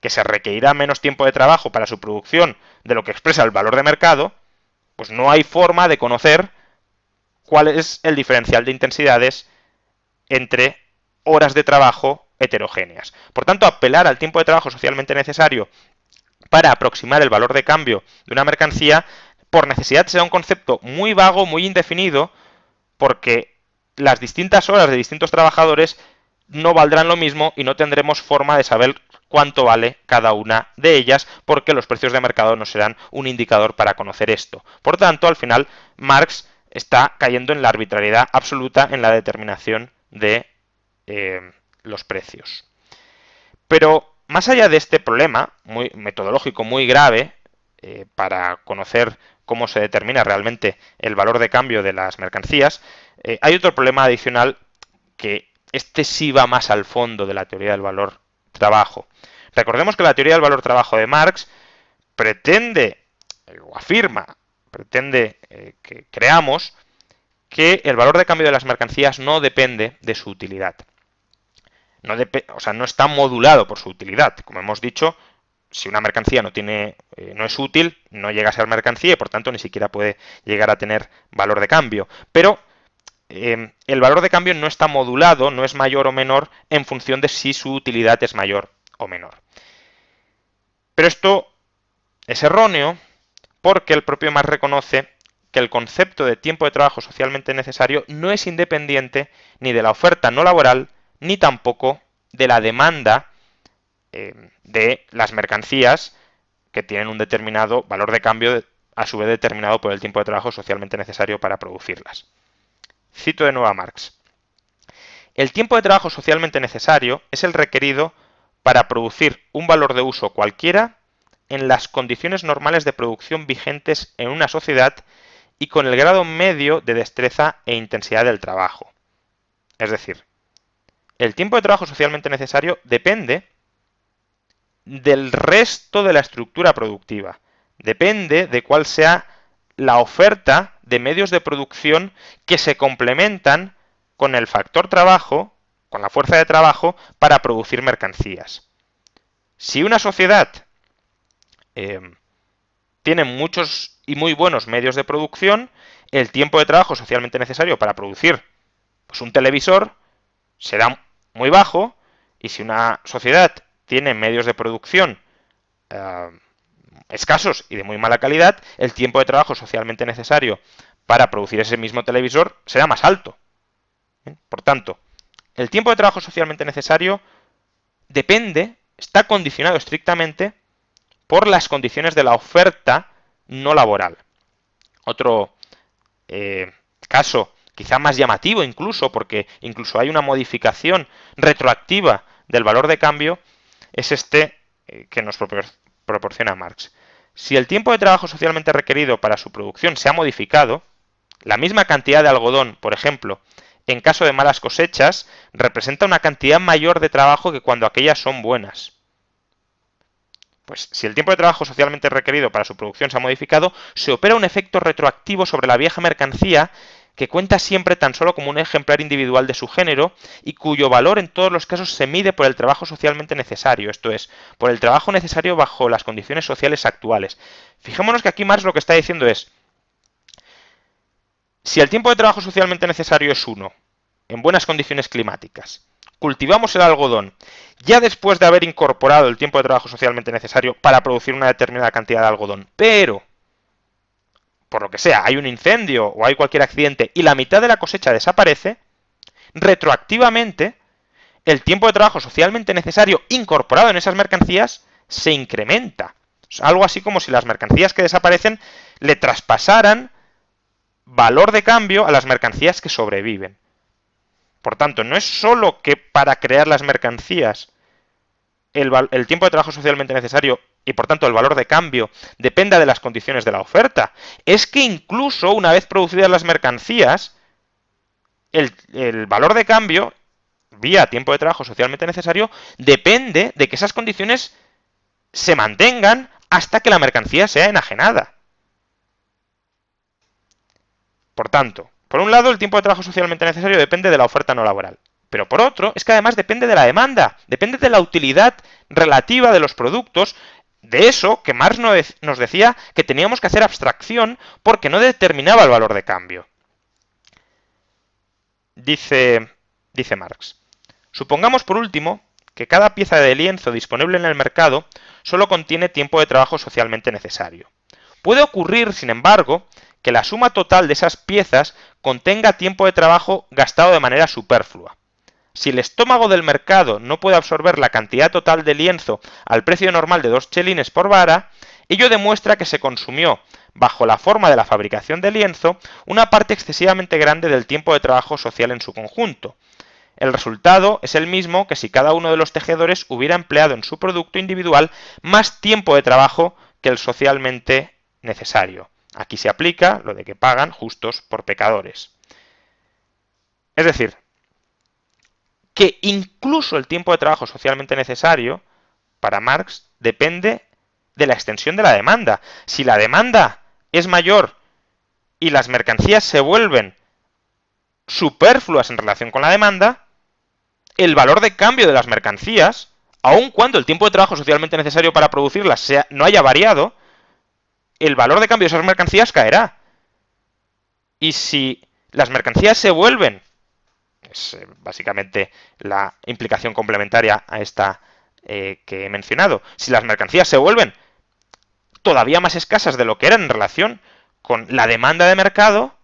que se requerirá menos tiempo de trabajo para su producción de lo que expresa el valor de mercado, pues no hay forma de conocer cuál es el diferencial de intensidades entre horas de trabajo heterogéneas. Por tanto, apelar al tiempo de trabajo socialmente necesario para aproximar el valor de cambio de una mercancía, por necesidad será un concepto muy vago, muy indefinido, porque las distintas horas de distintos trabajadores no valdrán lo mismo y no tendremos forma de saber cuánto vale cada una de ellas, porque los precios de mercado no serán un indicador para conocer esto. Por tanto, al final, Marx está cayendo en la arbitrariedad absoluta en la determinación de eh, los precios. Pero más allá de este problema muy metodológico muy grave eh, para conocer cómo se determina realmente el valor de cambio de las mercancías, eh, hay otro problema adicional que este sí va más al fondo de la teoría del valor trabajo. Recordemos que la teoría del valor trabajo de Marx pretende, o afirma, pretende eh, que creamos que el valor de cambio de las mercancías no depende de su utilidad. No o sea, no está modulado por su utilidad. Como hemos dicho, si una mercancía no, tiene, eh, no es útil, no llega a ser mercancía y por tanto ni siquiera puede llegar a tener valor de cambio. Pero Em, el valor de cambio no está modulado, no es mayor o menor en función de si su utilidad es mayor o menor. Pero esto es erróneo porque el propio Marx reconoce que el concepto de tiempo de trabajo socialmente necesario no es independiente ni de la oferta no laboral ni tampoco de la demanda em, de las mercancías que tienen un determinado valor de cambio a su vez determinado por el tiempo de trabajo socialmente necesario para producirlas. Cito de nuevo a Marx. El tiempo de trabajo socialmente necesario es el requerido para producir un valor de uso cualquiera en las condiciones normales de producción vigentes en una sociedad y con el grado medio de destreza e intensidad del trabajo. Es decir, el tiempo de trabajo socialmente necesario depende del resto de la estructura productiva, depende de cuál sea la oferta de medios de producción que se complementan con el factor trabajo, con la fuerza de trabajo, para producir mercancías. Si una sociedad em, tiene muchos y muy buenos medios de producción, el tiempo de trabajo socialmente necesario para producir pues, un televisor será muy bajo, y si una sociedad tiene medios de producción em, escasos y de muy mala calidad, el tiempo de trabajo socialmente necesario para producir ese mismo televisor será más alto. ¿eh? Por tanto, el tiempo de trabajo socialmente necesario depende, está condicionado estrictamente por las condiciones de la oferta no laboral. Otro eh, caso quizá más llamativo incluso, porque incluso hay una modificación retroactiva del valor de cambio, es este eh, que nos proporciona Marx. Si el tiempo de trabajo socialmente requerido para su producción se ha modificado, la misma cantidad de algodón, por ejemplo, en caso de malas cosechas, representa una cantidad mayor de trabajo que cuando aquellas son buenas. Pues si el tiempo de trabajo socialmente requerido para su producción se ha modificado, se opera un efecto retroactivo sobre la vieja mercancía que cuenta siempre tan solo como un ejemplar individual de su género y cuyo valor en todos los casos se mide por el trabajo socialmente necesario, esto es, por el trabajo necesario bajo las condiciones sociales actuales. Fijémonos que aquí Marx lo que está diciendo es, si el tiempo de trabajo socialmente necesario es uno, en buenas condiciones climáticas, cultivamos el algodón, ya después de haber incorporado el tiempo de trabajo socialmente necesario para producir una determinada cantidad de algodón, pero por lo que sea, hay un incendio o hay cualquier accidente y la mitad de la cosecha desaparece, retroactivamente el tiempo de trabajo socialmente necesario incorporado en esas mercancías se incrementa. algo así como si las mercancías que desaparecen le traspasaran valor de cambio a las mercancías que sobreviven. Por tanto, no es solo que para crear las mercancías el, el tiempo de trabajo socialmente necesario y por tanto el valor de cambio dependa de las condiciones de la oferta, es que incluso una vez producidas las mercancías, el, el valor de cambio, vía tiempo de trabajo socialmente necesario, depende de que esas condiciones se mantengan hasta que la mercancía sea enajenada. Por tanto, por un lado, el tiempo de trabajo socialmente necesario depende de la oferta no laboral. Pero por otro, es que además depende de la demanda, depende de la utilidad relativa de los productos de eso que Marx nos decía que teníamos que hacer abstracción porque no determinaba el valor de cambio. Dice, Marx. Supongamos por último que cada pieza de lienzo disponible en el mercado solo contiene tiempo de trabajo socialmente necesario. Puede ocurrir, sin embargo, que la suma total de esas piezas contenga tiempo de trabajo gastado de manera superflua. Si el estómago del mercado no puede absorber la cantidad total de lienzo al precio normal de dos chelines por vara, ello demuestra que se consumió, bajo la forma de la fabricación de lienzo, una parte excesivamente grande del tiempo de trabajo social en su conjunto. El resultado es el mismo que si cada uno de los tejedores hubiera empleado en su producto individual más tiempo de trabajo que el socialmente necesario. Aquí se aplica lo de que pagan justos por pecadores. Es decir, que incluso el tiempo de trabajo socialmente necesario para Marx depende de la extensión de la demanda. Si la demanda es mayor y las mercancías se vuelven superfluas en relación con la demanda, el valor de cambio de las mercancías, aun cuando el tiempo de trabajo socialmente necesario para producirlas no haya variado, el valor de cambio de esas mercancías caerá. Y si las mercancías se vuelven es pues, eh, básicamente la implicación complementaria a esta eh, que he mencionado. Si las mercancías se vuelven todavía más escasas de lo que eran en relación con la demanda de mercado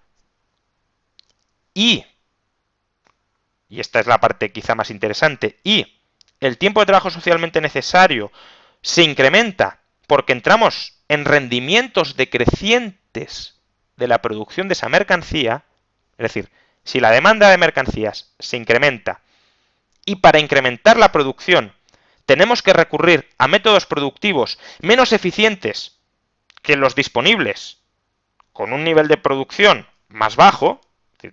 y, y esta es la parte quizá más interesante, y el tiempo de trabajo socialmente necesario se incrementa porque entramos en rendimientos decrecientes de la producción de esa mercancía, es decir, si la demanda de mercancías se incrementa y para incrementar la producción tenemos que recurrir a métodos productivos menos eficientes que los disponibles, con un nivel de producción más bajo,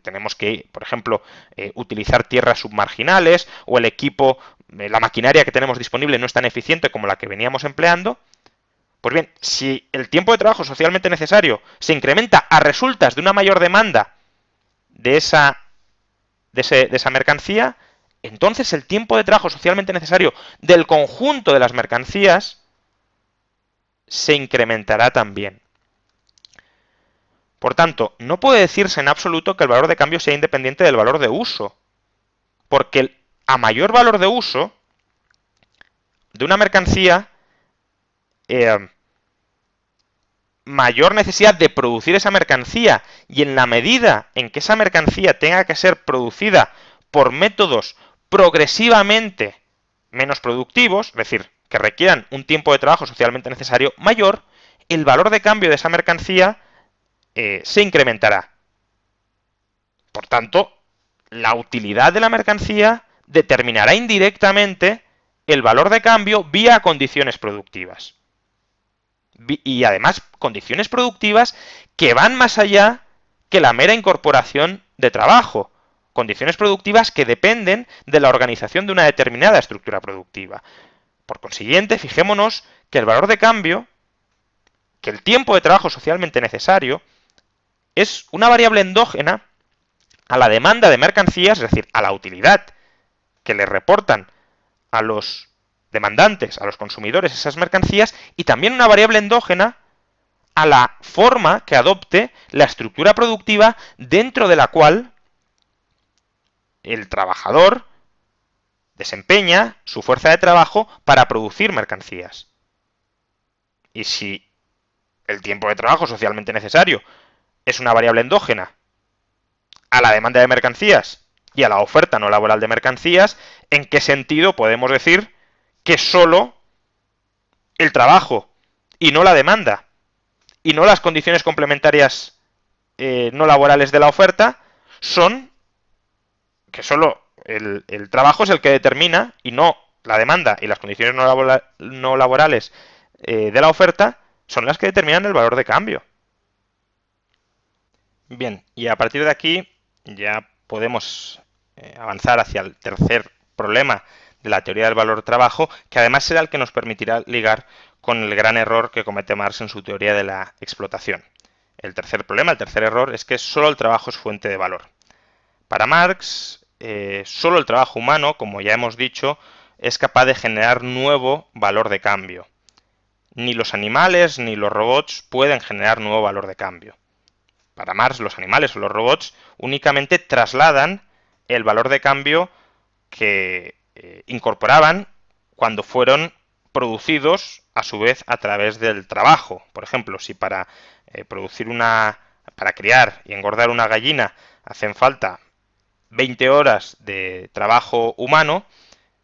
tenemos que, por ejemplo, eh, utilizar tierras submarginales o el equipo, eh, la maquinaria que tenemos disponible no es tan eficiente como la que veníamos empleando. Pues bien, si el tiempo de trabajo socialmente necesario se incrementa a resultas de una mayor demanda de esa, de, esa mercancía, entonces el tiempo de trabajo socialmente necesario del conjunto de las mercancías se incrementará también. Por tanto, no puede decirse en absoluto que el valor de cambio sea independiente del valor de uso, porque a mayor valor de uso de una mercancía, eh, mayor necesidad de producir esa mercancía y en la medida en que esa mercancía tenga que ser producida por métodos progresivamente menos productivos, es decir, que requieran un tiempo de trabajo socialmente necesario mayor, el valor de cambio de esa mercancía eh, se incrementará. Por tanto, la utilidad de la mercancía determinará indirectamente el valor de cambio vía condiciones productivas y además condiciones productivas que van más allá que la mera incorporación de trabajo. Condiciones productivas que dependen de la organización de una determinada estructura productiva. Por consiguiente, fijémonos que el valor de cambio, que el tiempo de trabajo socialmente necesario, es una variable endógena a la demanda de mercancías, es decir, a la utilidad que le reportan a los demandantes, a los consumidores, esas mercancías, y también una variable endógena a la forma que adopte la estructura productiva dentro de la cual el trabajador desempeña su fuerza de trabajo para producir mercancías. Y si el tiempo de trabajo socialmente necesario es una variable endógena a la demanda de mercancías y a la oferta no laboral de mercancías, ¿en qué sentido podemos decir que solo el trabajo y no la demanda y no las condiciones complementarias eh, no laborales de la oferta son que solo el, trabajo es el que determina y no la demanda y las condiciones no, no laborales eh, de la oferta son las que determinan el valor de cambio. Bien, y a partir de aquí ya podemos eh, avanzar hacia el tercer problema la teoría del valor trabajo, que además será el que nos permitirá ligar con el gran error que comete Marx en su teoría de la explotación. El tercer problema, el tercer error, es que solo el trabajo es fuente de valor. Para Marx, eh, solo el trabajo humano, como ya hemos dicho, es capaz de generar nuevo valor de cambio. Ni los animales ni los robots pueden generar nuevo valor de cambio. Para Marx, los animales o los robots únicamente trasladan el valor de cambio que eh, incorporaban cuando fueron producidos a su vez a través del trabajo. Por ejemplo, si para eh, producir una, para criar y engordar una gallina hacen falta 20 horas de trabajo humano,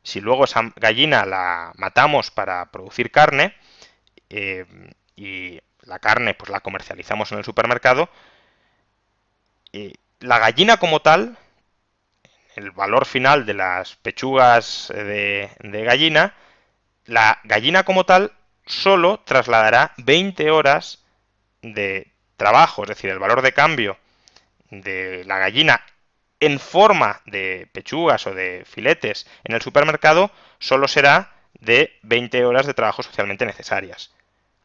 si luego esa gallina la matamos para producir carne eh, y la carne pues la comercializamos en el supermercado, la gallina como tal el valor final de las pechugas eh, de, gallina, la gallina como tal solo trasladará 20 horas de trabajo, es decir, el valor de cambio de la gallina en forma de pechugas o de filetes en el supermercado solo será de 20 horas de trabajo socialmente necesarias.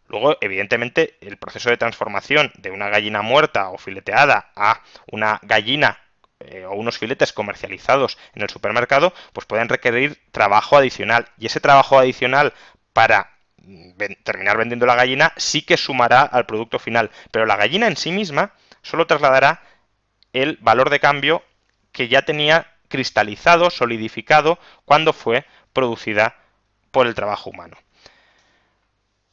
Luego, evidentemente, el proceso de transformación de una gallina muerta o fileteada a una gallina eh, o unos filetes comercializados en el supermercado, pues pueden requerir trabajo adicional. Y ese trabajo adicional para mm, terminar vendiendo la gallina sí que sumará al producto final, pero la gallina en sí misma solo trasladará el valor de cambio que ya tenía cristalizado, solidificado, cuando fue producida por el trabajo humano.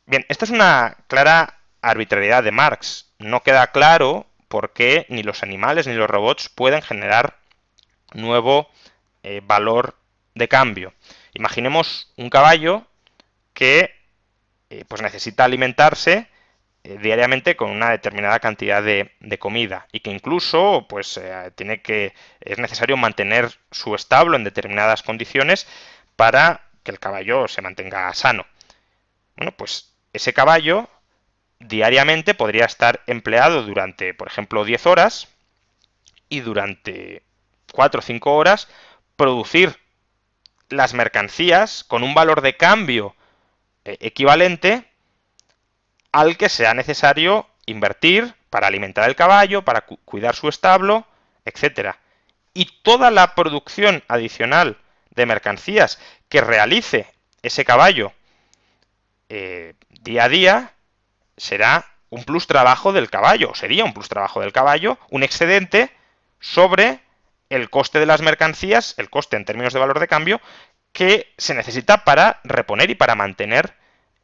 Bien, esta es una clara arbitrariedad de Marx. No queda claro porque ni los animales ni los robots pueden generar nuevo eh, valor de cambio. Imaginemos un caballo que eh, pues necesita alimentarse eh, diariamente con una determinada cantidad de, de comida y que incluso pues, tiene que, es necesario mantener su establo en determinadas condiciones para que el caballo se mantenga sano. Bueno, pues ese caballo diariamente podría estar empleado durante, por ejemplo, 10 horas y durante 4 o 5 horas producir las mercancías con un valor de cambio eh, equivalente al que sea necesario invertir para alimentar el caballo, para cuidar su establo, etcétera. Y toda la producción adicional de mercancías que realice ese caballo eh, día a día será un plus trabajo del caballo, sería un plus trabajo del caballo, un excedente sobre el coste de las mercancías, el coste en términos de valor de cambio, que se necesita para reponer y para mantener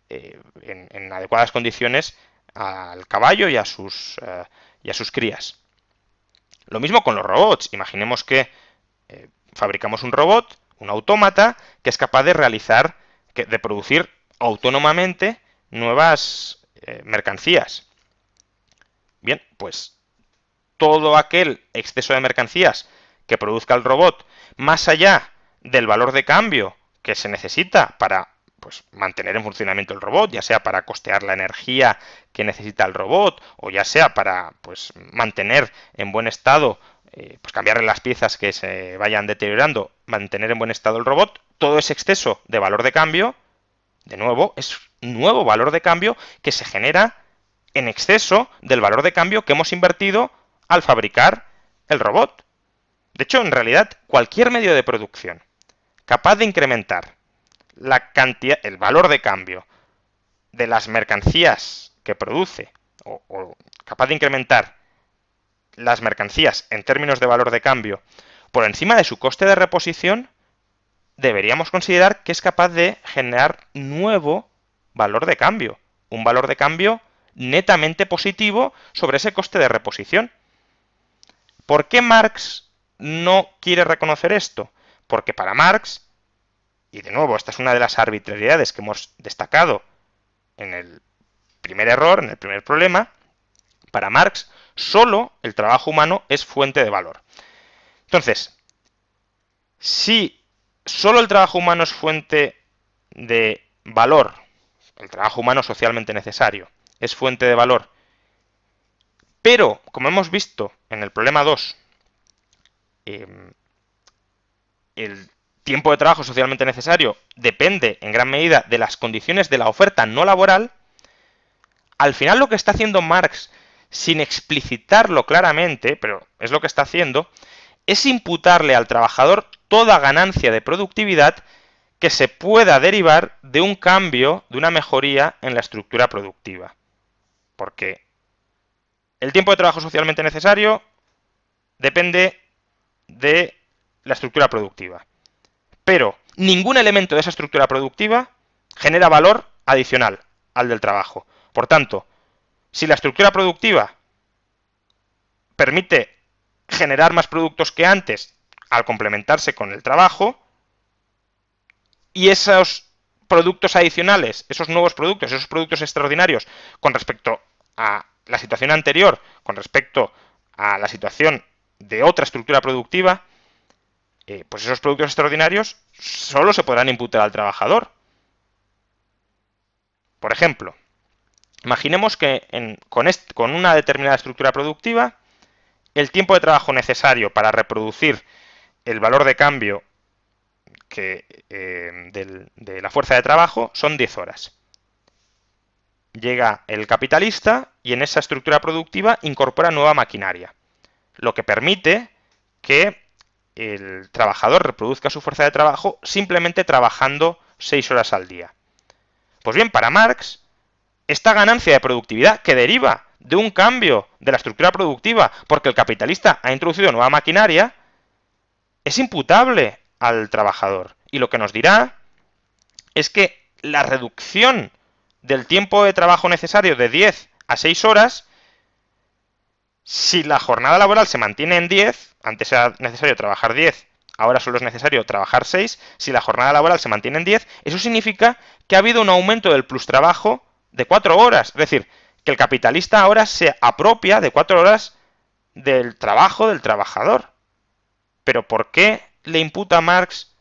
eh, en, adecuadas condiciones al caballo y a, sus, eh, y a sus crías. Lo mismo con los robots. Imaginemos que eh, fabricamos un robot, un autómata, que es capaz de realizar, de producir autónomamente nuevas eh, mercancías. Bien, pues todo aquel exceso de mercancías que produzca el robot, más allá del valor de cambio que se necesita para pues, mantener en funcionamiento el robot, ya sea para costear la energía que necesita el robot, o ya sea para pues, mantener en buen estado, eh, pues cambiarle las piezas que se vayan deteriorando, mantener en buen estado el robot, todo ese exceso de valor de cambio de nuevo, es un nuevo valor de cambio que se genera en exceso del valor de cambio que hemos invertido al fabricar el robot. De hecho, en realidad, cualquier medio de producción capaz de incrementar la el valor de cambio de las mercancías que produce, o capaz de incrementar las mercancías en términos de valor de cambio por encima de su coste de reposición, deberíamos considerar que es capaz de generar nuevo valor de cambio, un valor de cambio netamente positivo sobre ese coste de reposición. ¿Por qué Marx no quiere reconocer esto? Porque para Marx, y de nuevo, esta es una de las arbitrariedades que hemos destacado en el primer error, en el primer problema, para Marx solo el trabajo humano es fuente de valor. Entonces, si solo el trabajo humano es fuente de valor, el trabajo humano socialmente necesario, es fuente de valor. Pero, como hemos visto en el problema 2, em, el tiempo de trabajo socialmente necesario depende en gran medida de las condiciones de la oferta no laboral, al final lo que está haciendo Marx, sin explicitarlo claramente, pero es lo que está haciendo, es imputarle al trabajador toda ganancia de productividad que se pueda derivar de un cambio, de una mejoría en la estructura productiva. Porque el tiempo de trabajo socialmente necesario depende de la estructura productiva. Pero ningún elemento de esa estructura productiva genera valor adicional al del trabajo. Por tanto, si la estructura productiva permite generar más productos que antes al complementarse con el trabajo, y esos productos adicionales, esos nuevos productos, esos productos extraordinarios con respecto a la situación anterior, con respecto a la situación de otra estructura productiva, eh, pues esos productos extraordinarios solo se podrán imputar al trabajador. Por ejemplo, imaginemos que con una determinada estructura productiva, el tiempo de trabajo necesario para reproducir el valor de cambio eh, de la fuerza de trabajo son 10 horas. Llega el capitalista y en esa estructura productiva incorpora nueva maquinaria, lo que permite que el trabajador reproduzca su fuerza de trabajo simplemente trabajando 6 horas al día. Pues bien, para Marx, esta ganancia de productividad que deriva de un cambio de la estructura productiva, porque el capitalista ha introducido nueva maquinaria, es imputable al trabajador. Y lo que nos dirá es que la reducción del tiempo de trabajo necesario de 10 a 6 horas, si la jornada laboral se mantiene en 10, antes era necesario trabajar 10, ahora solo es necesario trabajar 6, si la jornada laboral se mantiene en 10, eso significa que ha habido un aumento del plus trabajo de 4 horas. Es decir, que el capitalista ahora se apropia de 4 horas del trabajo del trabajador. Pero ¿por qué le imputa a Marx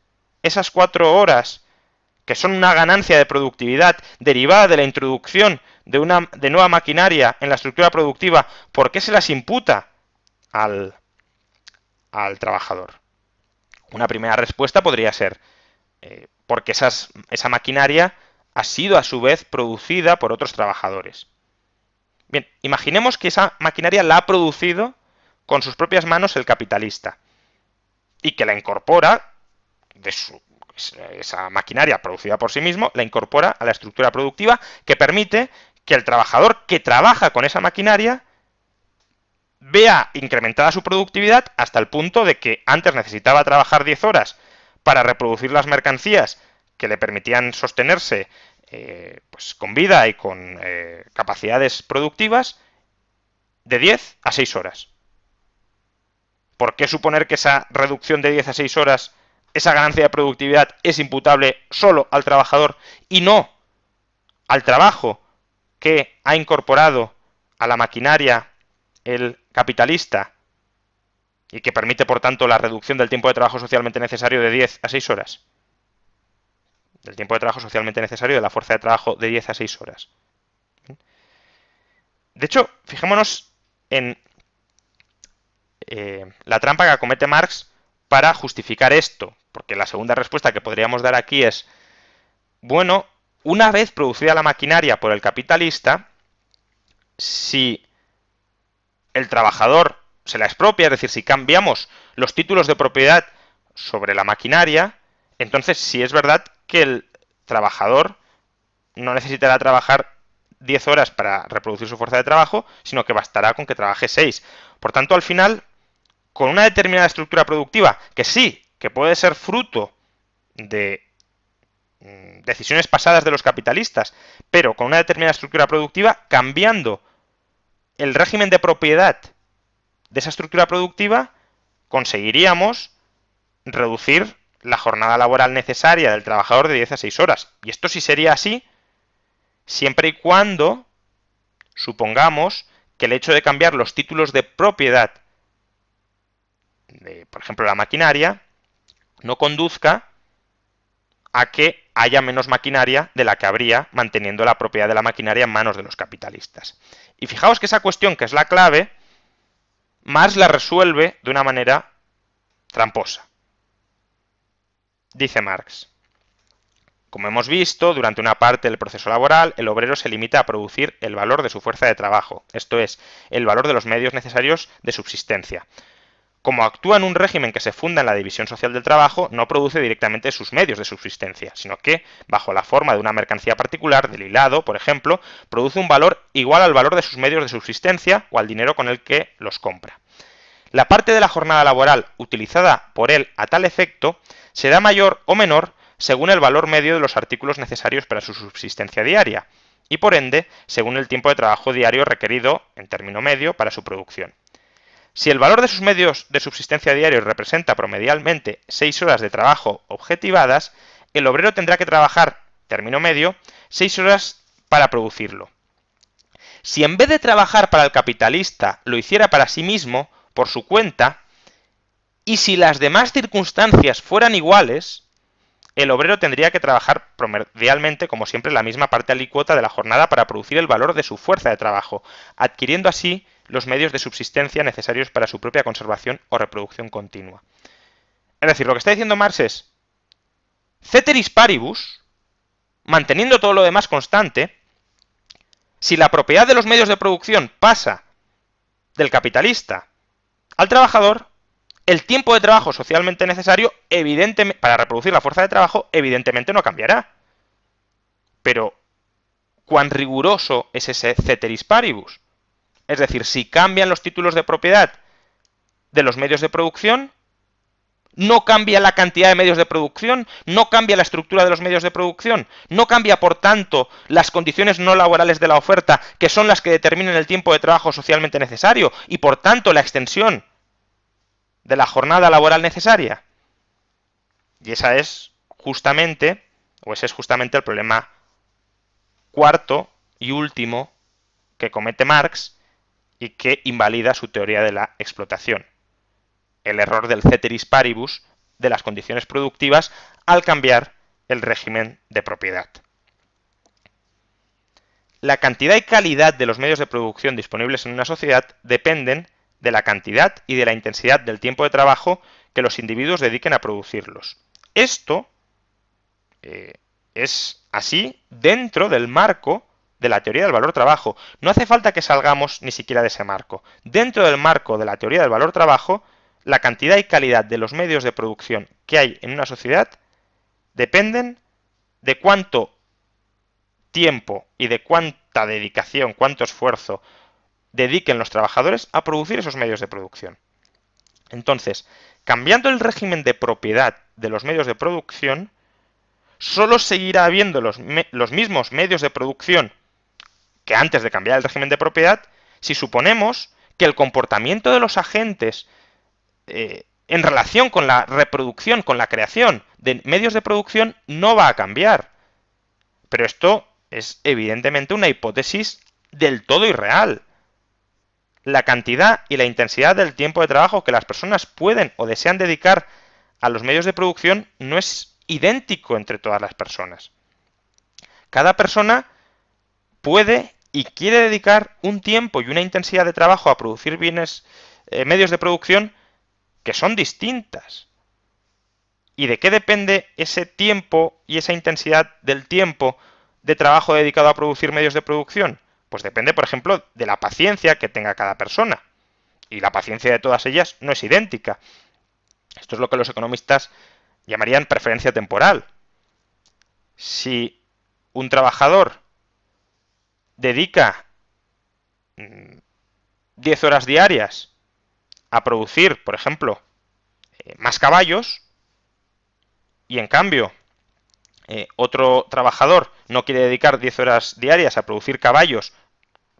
esas cuatro horas que son una ganancia de productividad derivada de la introducción de nueva maquinaria en la estructura productiva? ¿Por qué se las imputa al, trabajador? Una primera respuesta podría ser eh, porque esa maquinaria ha sido a su vez producida por otros trabajadores. Bien, imaginemos que esa maquinaria la ha producido con sus propias manos el capitalista y que la incorpora de esa maquinaria producida por sí mismo, la incorpora a la estructura productiva que permite que el trabajador que trabaja con esa maquinaria vea incrementada su productividad hasta el punto de que antes necesitaba trabajar 10 horas para reproducir las mercancías que le permitían sostenerse eh, pues con vida y con eh, capacidades productivas, de 10 a 6 horas. ¿por qué suponer que esa reducción de 10 a 6 horas, esa ganancia de productividad es imputable solo al trabajador y no al trabajo que ha incorporado a la maquinaria el capitalista y que permite, por tanto, la reducción del tiempo de trabajo socialmente necesario de 10 a 6 horas? Del tiempo de trabajo socialmente necesario de la fuerza de trabajo de 10 a 6 horas. De hecho, fijémonos en eh, la trampa que acomete Marx para justificar esto, porque la segunda respuesta que podríamos dar aquí es, bueno, una vez producida la maquinaria por el capitalista, si el trabajador se la expropia, es decir, si cambiamos los títulos de propiedad sobre la maquinaria, entonces sí es verdad que el trabajador no necesitará trabajar 10 horas para reproducir su fuerza de trabajo, sino que bastará con que trabaje 6. Por tanto, al final, con una determinada estructura productiva, que sí, que puede ser fruto de mm, decisiones pasadas de los capitalistas, pero con una determinada estructura productiva, cambiando el régimen de propiedad de esa estructura productiva, conseguiríamos reducir la jornada laboral necesaria del trabajador de 10 a 6 horas. Y esto sí sería así siempre y cuando supongamos que el hecho de cambiar los títulos de propiedad por ejemplo, la maquinaria, no conduzca a que haya menos maquinaria de la que habría manteniendo la propiedad de la maquinaria en manos de los capitalistas. Y fijaos que esa cuestión, que es la clave, Marx la resuelve de una manera tramposa. Dice Marx, como hemos visto, durante una parte del proceso laboral, el obrero se limita a producir el valor de su fuerza de trabajo, esto es, el valor de los medios necesarios de subsistencia. Como actúa en un régimen que se funda en la división social del trabajo, no produce directamente sus medios de subsistencia, sino que, bajo la forma de una mercancía particular, del hilado, por ejemplo, produce un valor igual al valor de sus medios de subsistencia o al dinero con el que los compra. La parte de la jornada laboral utilizada por él a tal efecto será mayor o menor según el valor medio de los artículos necesarios para su subsistencia diaria, y por ende, según el tiempo de trabajo diario requerido, en término medio, para su producción. Si el valor de sus medios de subsistencia diarios representa promedialmente 6 horas de trabajo objetivadas, el obrero tendrá que trabajar, término medio, 6 horas para producirlo. Si en vez de trabajar para el capitalista lo hiciera para sí mismo, por su cuenta, y si las demás circunstancias fueran iguales, el obrero tendría que trabajar promedialmente, como siempre, la misma parte alicuota de la jornada para producir el valor de su fuerza de trabajo, adquiriendo así los medios de subsistencia necesarios para su propia conservación o reproducción continua. Es decir, lo que está diciendo Marx es, ceteris paribus, manteniendo todo lo demás constante, si la propiedad de los medios de producción pasa del capitalista al trabajador, el tiempo de trabajo socialmente necesario evidentemente, para reproducir la fuerza de trabajo evidentemente no cambiará. Pero, ¿cuán riguroso es ese ceteris paribus? Es decir, si cambian los títulos de propiedad de los medios de producción, no cambia la cantidad de medios de producción, no cambia la estructura de los medios de producción, no cambia, por tanto, las condiciones no laborales de la oferta, que son las que determinan el tiempo de trabajo socialmente necesario y, por tanto, la extensión de la jornada laboral necesaria. Y esa es justamente, o ese es justamente el problema cuarto y último que comete Marx y que invalida su teoría de la explotación. El error del ceteris paribus de las condiciones productivas al cambiar el régimen de propiedad. La cantidad y calidad de los medios de producción disponibles en una sociedad dependen de la cantidad y de la intensidad del tiempo de trabajo que los individuos dediquen a producirlos. Esto eh, es así dentro del marco de la teoría del valor trabajo. No hace falta que salgamos ni siquiera de ese marco. Dentro del marco de la teoría del valor trabajo, la cantidad y calidad de los medios de producción que hay en una sociedad dependen de cuánto tiempo y de cuánta dedicación, cuánto esfuerzo dediquen los trabajadores a producir esos medios de producción. Entonces, cambiando el régimen de propiedad de los medios de producción, solo seguirá habiendo los, los mismos medios de producción que antes de cambiar el régimen de propiedad, si suponemos que el comportamiento de los agentes eh, en relación con la reproducción, con la creación de medios de producción, no va a cambiar. Pero esto es evidentemente una hipótesis del todo irreal. La cantidad y la intensidad del tiempo de trabajo que las personas pueden o desean dedicar a los medios de producción no es idéntico entre todas las personas. Cada persona puede y quiere dedicar un tiempo y una intensidad de trabajo a producir bienes, eh, medios de producción que son distintas. ¿Y de qué depende ese tiempo y esa intensidad del tiempo de trabajo dedicado a producir medios de producción? Pues depende, por ejemplo, de la paciencia que tenga cada persona. Y la paciencia de todas ellas no es idéntica. Esto es lo que los economistas llamarían preferencia temporal. Si un trabajador dedica 10 mm, horas diarias a producir, por ejemplo, eh, más caballos, y en cambio eh, otro trabajador no quiere dedicar 10 horas diarias a producir caballos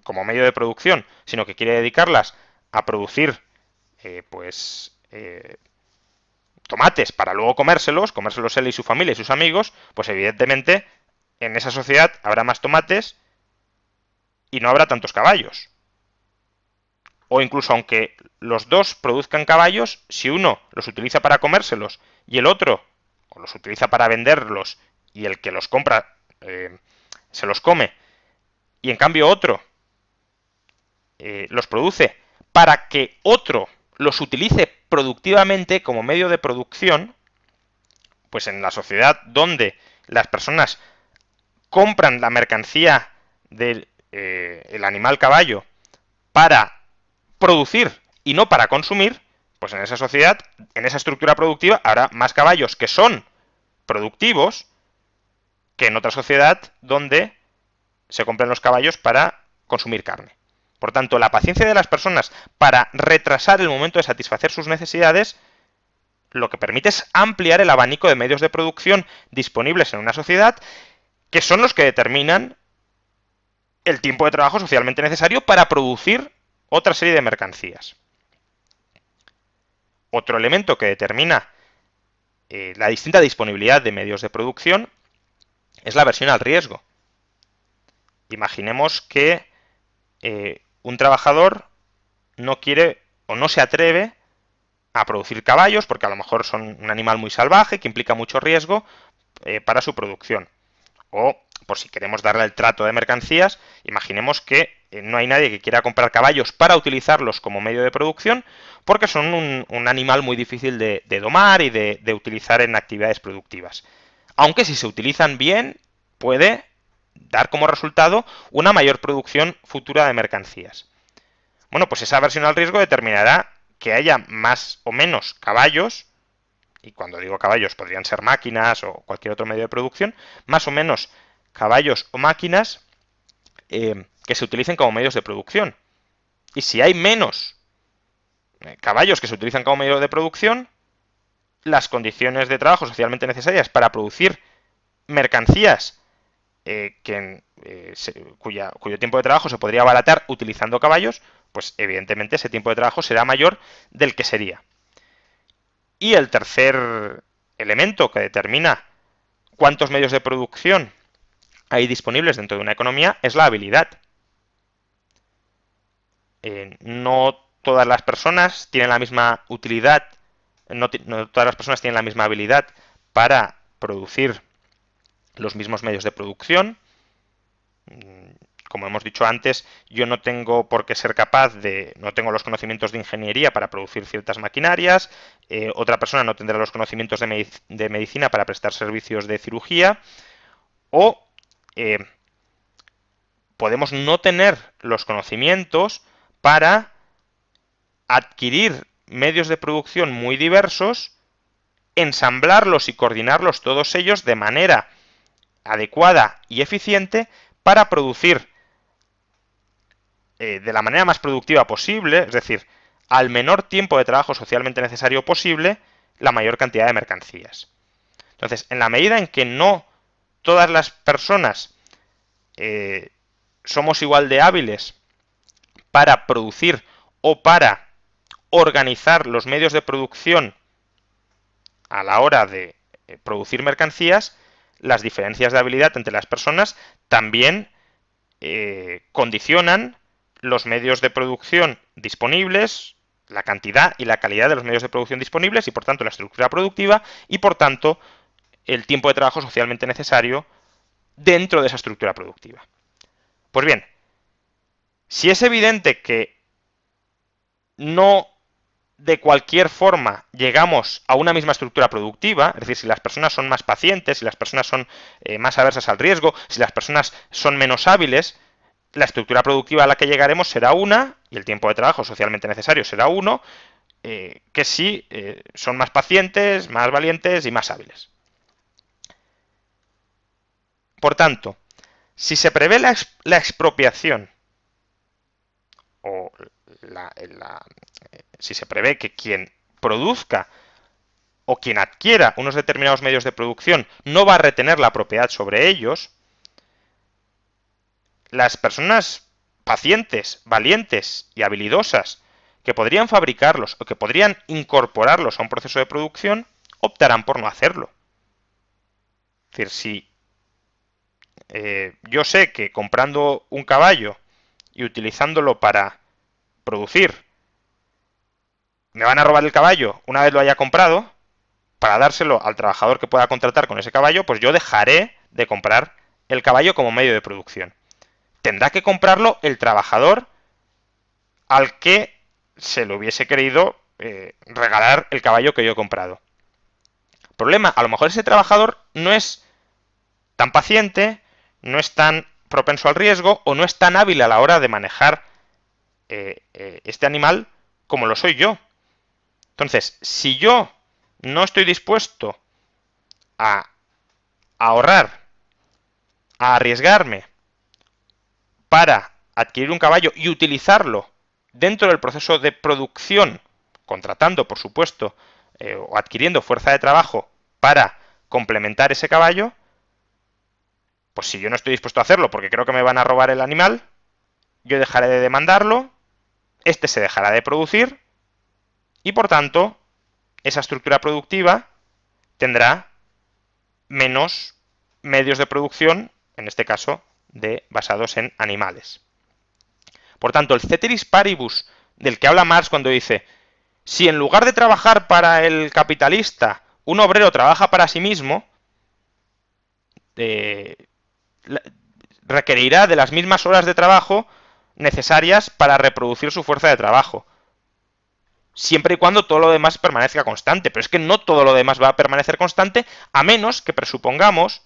como medio de producción, sino que quiere dedicarlas a producir eh, pues tomates para luego comérselos, comérselos él y su familia y sus amigos, pues evidentemente en esa sociedad habrá más tomates y no habrá tantos caballos. O incluso aunque los dos produzcan caballos, si uno los utiliza para comérselos y el otro los utiliza para venderlos y el que los compra eh, se los come, y en cambio otro eh, los produce para que otro los utilice productivamente como medio de producción, pues en la sociedad donde las personas compran la mercancía del eh, el animal caballo para producir y no para consumir, pues en esa sociedad, en esa estructura productiva, habrá más caballos que son productivos que en otra sociedad donde se compran los caballos para consumir carne. Por tanto, la paciencia de las personas para retrasar el momento de satisfacer sus necesidades lo que permite es ampliar el abanico de medios de producción disponibles en una sociedad que son los que determinan el tiempo de trabajo socialmente necesario para producir otra serie de mercancías. Otro elemento que determina eh, la distinta disponibilidad de medios de producción es la versión al riesgo. Imaginemos que eh, un trabajador no quiere o no se atreve a producir caballos, porque a lo mejor son un animal muy salvaje que implica mucho riesgo eh, para su producción. O por si queremos darle el trato de mercancías, imaginemos que eh, no hay nadie que quiera comprar caballos para utilizarlos como medio de producción, porque son un, animal muy difícil de, domar y de, de utilizar en actividades productivas. Aunque si se utilizan bien, puede dar como resultado una mayor producción futura de mercancías. Bueno, pues esa versión al riesgo determinará que haya más o menos caballos, y cuando digo caballos podrían ser máquinas o cualquier otro medio de producción, más o menos caballos o máquinas eh, que se utilicen como medios de producción. Y si hay menos eh, caballos que se utilizan como medio de producción, las condiciones de trabajo socialmente necesarias para producir mercancías eh, cuyo tiempo de trabajo se podría abaratar utilizando caballos, pues evidentemente ese tiempo de trabajo será mayor del que sería. Y el tercer elemento que determina cuántos medios de producción hay disponibles dentro de una economía es la habilidad. Eh, no todas las personas tienen la misma utilidad, no, todas las personas tienen la misma habilidad para producir los mismos medios de producción. Como hemos dicho antes, yo no tengo por qué ser capaz de, no tengo los conocimientos de ingeniería para producir ciertas maquinarias, eh, otra persona no tendrá los conocimientos de, de medicina para prestar servicios de cirugía, o eh, podemos no tener los conocimientos para adquirir medios de producción muy diversos, ensamblarlos y coordinarlos todos ellos de manera adecuada y eficiente para producir eh, de la manera más productiva posible, es decir, al menor tiempo de trabajo socialmente necesario posible, la mayor cantidad de mercancías. Entonces, en la medida en que no todas las personas eh, somos igual de hábiles para producir o para organizar los medios de producción a la hora de eh, producir mercancías, las diferencias de habilidad entre las personas también eh, condicionan los medios de producción disponibles, la cantidad y la calidad de los medios de producción disponibles y por tanto la estructura productiva y por tanto el tiempo de trabajo socialmente necesario dentro de esa estructura productiva. Pues bien, si es evidente que no de cualquier forma llegamos a una misma estructura productiva, es decir, si las personas son más pacientes, si las personas son eh, más aversas al riesgo, si las personas son menos hábiles, la estructura productiva a la que llegaremos será una, y el tiempo de trabajo socialmente necesario será uno, eh, que si sí, eh, son más pacientes, más valientes y más hábiles. Por tanto, si se prevé la, expropiación o eh, si se prevé que quien produzca o quien adquiera unos determinados medios de producción no va a retener la propiedad sobre ellos, las personas pacientes, valientes y habilidosas que podrían fabricarlos o que podrían incorporarlos a un proceso de producción optarán por no hacerlo. Es decir, si eh, yo sé que comprando un caballo y utilizándolo para producir, me van a robar el caballo una vez lo haya comprado, para dárselo al trabajador que pueda contratar con ese caballo, pues yo dejaré de comprar el caballo como medio de producción. Tendrá que comprarlo el trabajador al que se le hubiese querido eh, regalar el caballo que yo he comprado. Problema, a lo mejor ese trabajador no es tan paciente, no es tan propenso al riesgo o no es tan hábil a la hora de manejar eh, eh, este animal como lo soy yo. Entonces, si yo no estoy dispuesto a ahorrar, a arriesgarme para adquirir un caballo y utilizarlo dentro del proceso de producción, contratando, por supuesto, eh, o adquiriendo fuerza de trabajo para complementar ese caballo, pues si yo no estoy dispuesto a hacerlo porque creo que me van a robar el animal, yo dejaré de demandarlo, este se dejará de producir y por tanto esa estructura productiva tendrá menos medios de producción, en este caso de basados en animales. Por tanto, el ceteris paribus del que habla Marx cuando dice, si en lugar de trabajar para el capitalista, un obrero trabaja para sí mismo, eh, requerirá de las mismas horas de trabajo necesarias para reproducir su fuerza de trabajo. Siempre y cuando todo lo demás permanezca constante. Pero es que no todo lo demás va a permanecer constante a menos que presupongamos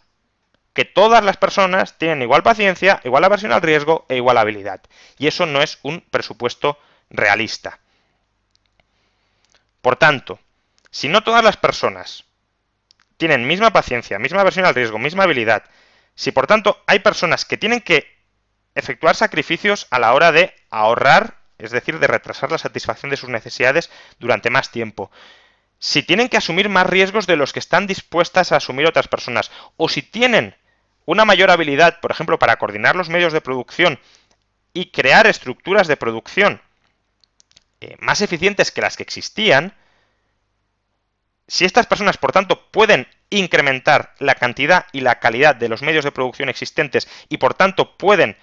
que todas las personas tienen igual paciencia, igual aversión al riesgo e igual habilidad. Y eso no es un presupuesto realista. Por tanto, si no todas las personas tienen misma paciencia, misma aversión al riesgo, misma habilidad, si por tanto hay personas que tienen que efectuar sacrificios a la hora de ahorrar, es decir, de retrasar la satisfacción de sus necesidades durante más tiempo, si tienen que asumir más riesgos de los que están dispuestas a asumir otras personas, o si tienen una mayor habilidad, por ejemplo, para coordinar los medios de producción y crear estructuras de producción eh, más eficientes que las que existían, si estas personas, por tanto, pueden incrementar la cantidad y la calidad de los medios de producción existentes y, por tanto, pueden,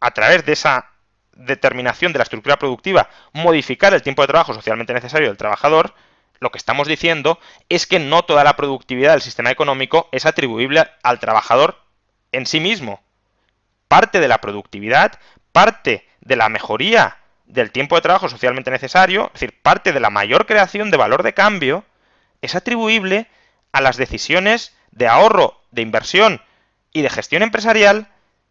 a través de esa determinación de la estructura productiva, modificar el tiempo de trabajo socialmente necesario del trabajador, lo que estamos diciendo es que no toda la productividad del sistema económico es atribuible al trabajador en sí mismo. Parte de la productividad, parte de la mejoría del tiempo de trabajo socialmente necesario, es decir, parte de la mayor creación de valor de cambio, es atribuible a las decisiones de ahorro, de inversión y de gestión empresarial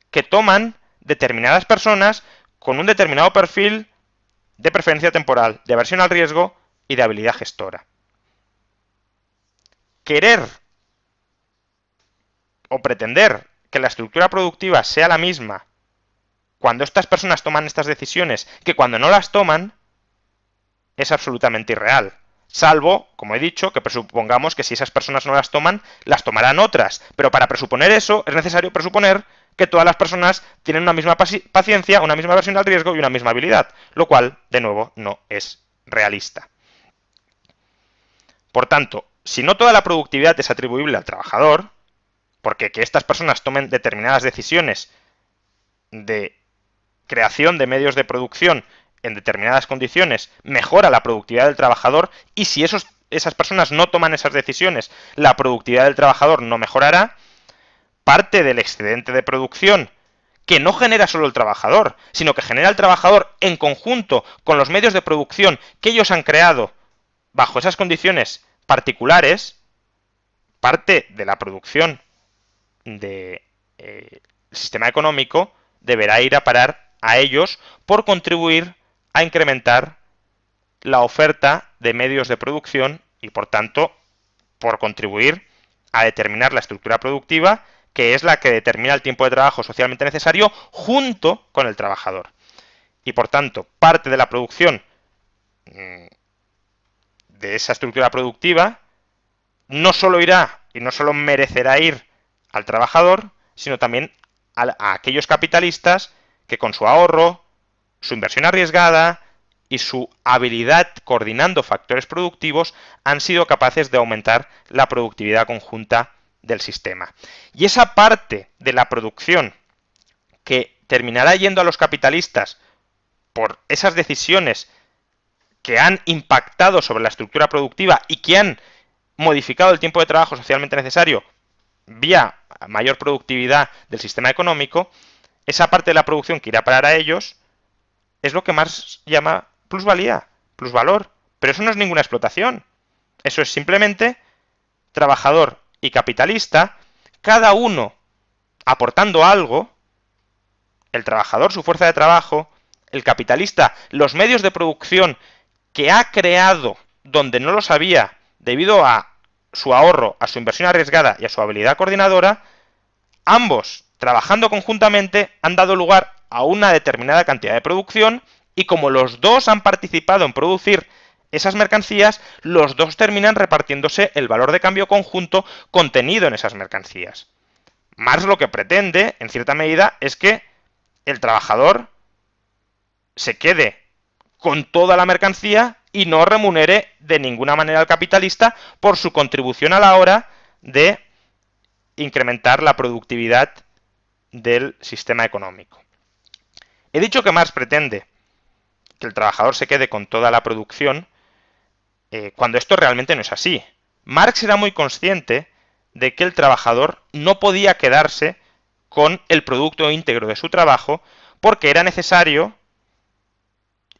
que toman determinadas personas con un determinado perfil de preferencia temporal, de aversión al riesgo y de habilidad gestora. Querer o pretender que la estructura productiva sea la misma cuando estas personas toman estas decisiones que cuando no las toman es absolutamente irreal. Salvo, como he dicho, que presupongamos que si esas personas no las toman, las tomarán otras. Pero para presuponer eso es necesario presuponer que todas las personas tienen una misma paciencia, una misma versión al riesgo y una misma habilidad, lo cual, de nuevo, no es realista. Por tanto, si no toda la productividad es atribuible al trabajador, porque que estas personas tomen determinadas decisiones de creación de medios de producción en determinadas condiciones mejora la productividad del trabajador y si esas personas no toman esas decisiones, la productividad del trabajador no mejorará, parte del excedente de producción que no genera solo el trabajador, sino que genera el trabajador en conjunto con los medios de producción que ellos han creado bajo esas condiciones particulares, parte de la producción del de, eh, sistema económico deberá ir a parar a ellos por contribuir a incrementar la oferta de medios de producción y, por tanto, por contribuir a determinar la estructura productiva, que es la que determina el tiempo de trabajo socialmente necesario junto con el trabajador. Y, por tanto, parte de la producción mm, de esa estructura productiva no solo irá y no solo merecerá ir al trabajador, sino también a, aquellos capitalistas que con su ahorro, su inversión arriesgada y su habilidad coordinando factores productivos han sido capaces de aumentar la productividad conjunta del sistema. Y esa parte de la producción que terminará yendo a los capitalistas por esas decisiones que han impactado sobre la estructura productiva y que han modificado el tiempo de trabajo socialmente necesario vía mayor productividad del sistema económico, esa parte de la producción que irá a parar a ellos es lo que Marx llama plusvalía, plusvalor. Pero eso no es ninguna explotación. Eso es simplemente trabajador y capitalista, cada uno aportando algo, el trabajador su fuerza de trabajo, el capitalista los medios de producción que ha creado donde no los había debido a su ahorro, a su inversión arriesgada y a su habilidad coordinadora, ambos trabajando conjuntamente, han dado lugar a una determinada cantidad de producción y como los dos han participado en producir esas mercancías, los dos terminan repartiéndose el valor de cambio conjunto contenido en esas mercancías. Marx lo que pretende, en cierta medida, es que el trabajador se quede con toda la mercancía y no remunere de ninguna manera al capitalista por su contribución a la hora de incrementar la productividad del sistema económico. He dicho que Marx pretende que el trabajador se quede con toda la producción, eh, cuando esto realmente no es así. Marx era muy consciente de que el trabajador no podía quedarse con el producto íntegro de su trabajo porque era necesario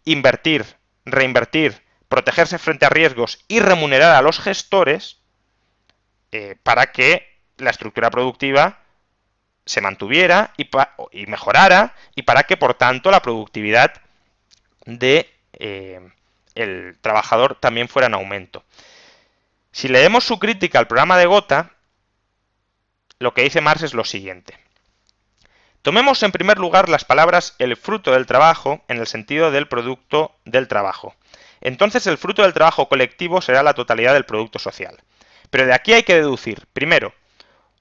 invertir, reinvertir, protegerse frente a riesgos y remunerar a los gestores eh, para que la estructura productiva se mantuviera y, mejorara y para que, por tanto, la productividad de eh, trabajador también fuera en aumento. Si leemos su crítica al programa de Gota, lo que dice Marx es lo siguiente. Tomemos en primer lugar las palabras el fruto del trabajo en el sentido del producto del trabajo. Entonces el fruto del trabajo colectivo será la totalidad del producto social. Pero de aquí hay que deducir, primero,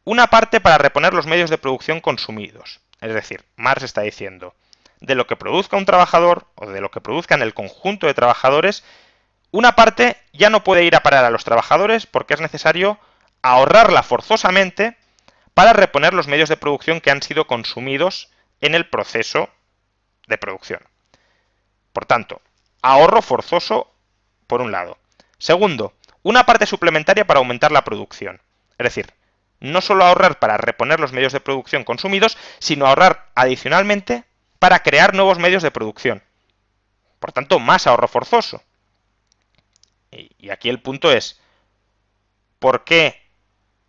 una parte para reponer los medios de producción consumidos. Es decir, Marx está diciendo, de lo que produzca un trabajador o de lo que produzcan el conjunto de trabajadores, una parte ya no puede ir a parar a los trabajadores porque es necesario ahorrarla forzosamente para reponer los medios de producción que han sido consumidos en el proceso de producción. Por tanto, ahorro forzoso por un lado. Segundo, una parte suplementaria para aumentar la producción. Es decir, no solo ahorrar para reponer los medios de producción consumidos, sino ahorrar adicionalmente para crear nuevos medios de producción. Por tanto, más ahorro forzoso. Y aquí el punto es, ¿por qué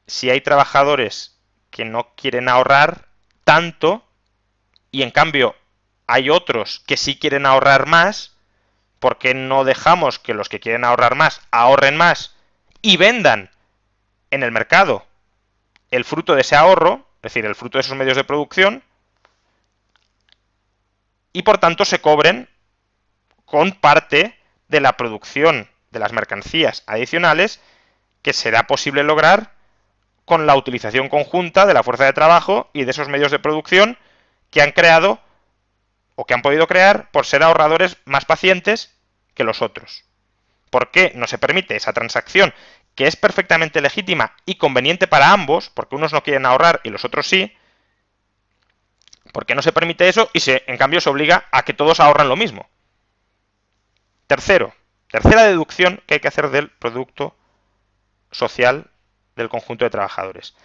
si hay trabajadores que no quieren ahorrar tanto y en cambio hay otros que sí quieren ahorrar más, ¿por qué no dejamos que los que quieren ahorrar más ahorren más y vendan en el mercado el fruto de ese ahorro, es decir, el fruto de esos medios de producción, y por tanto se cobren con parte de la producción de las mercancías adicionales que será posible lograr con la utilización conjunta de la fuerza de trabajo y de esos medios de producción que han creado o que han podido crear por ser ahorradores más pacientes que los otros. ¿Por qué no se permite esa transacción que es perfectamente legítima y conveniente para ambos, porque unos no quieren ahorrar y los otros sí, porque no se permite eso y se, en cambio se obliga a que todos ahorran lo mismo. Tercero, tercera deducción que hay que hacer del producto social del conjunto de trabajadores.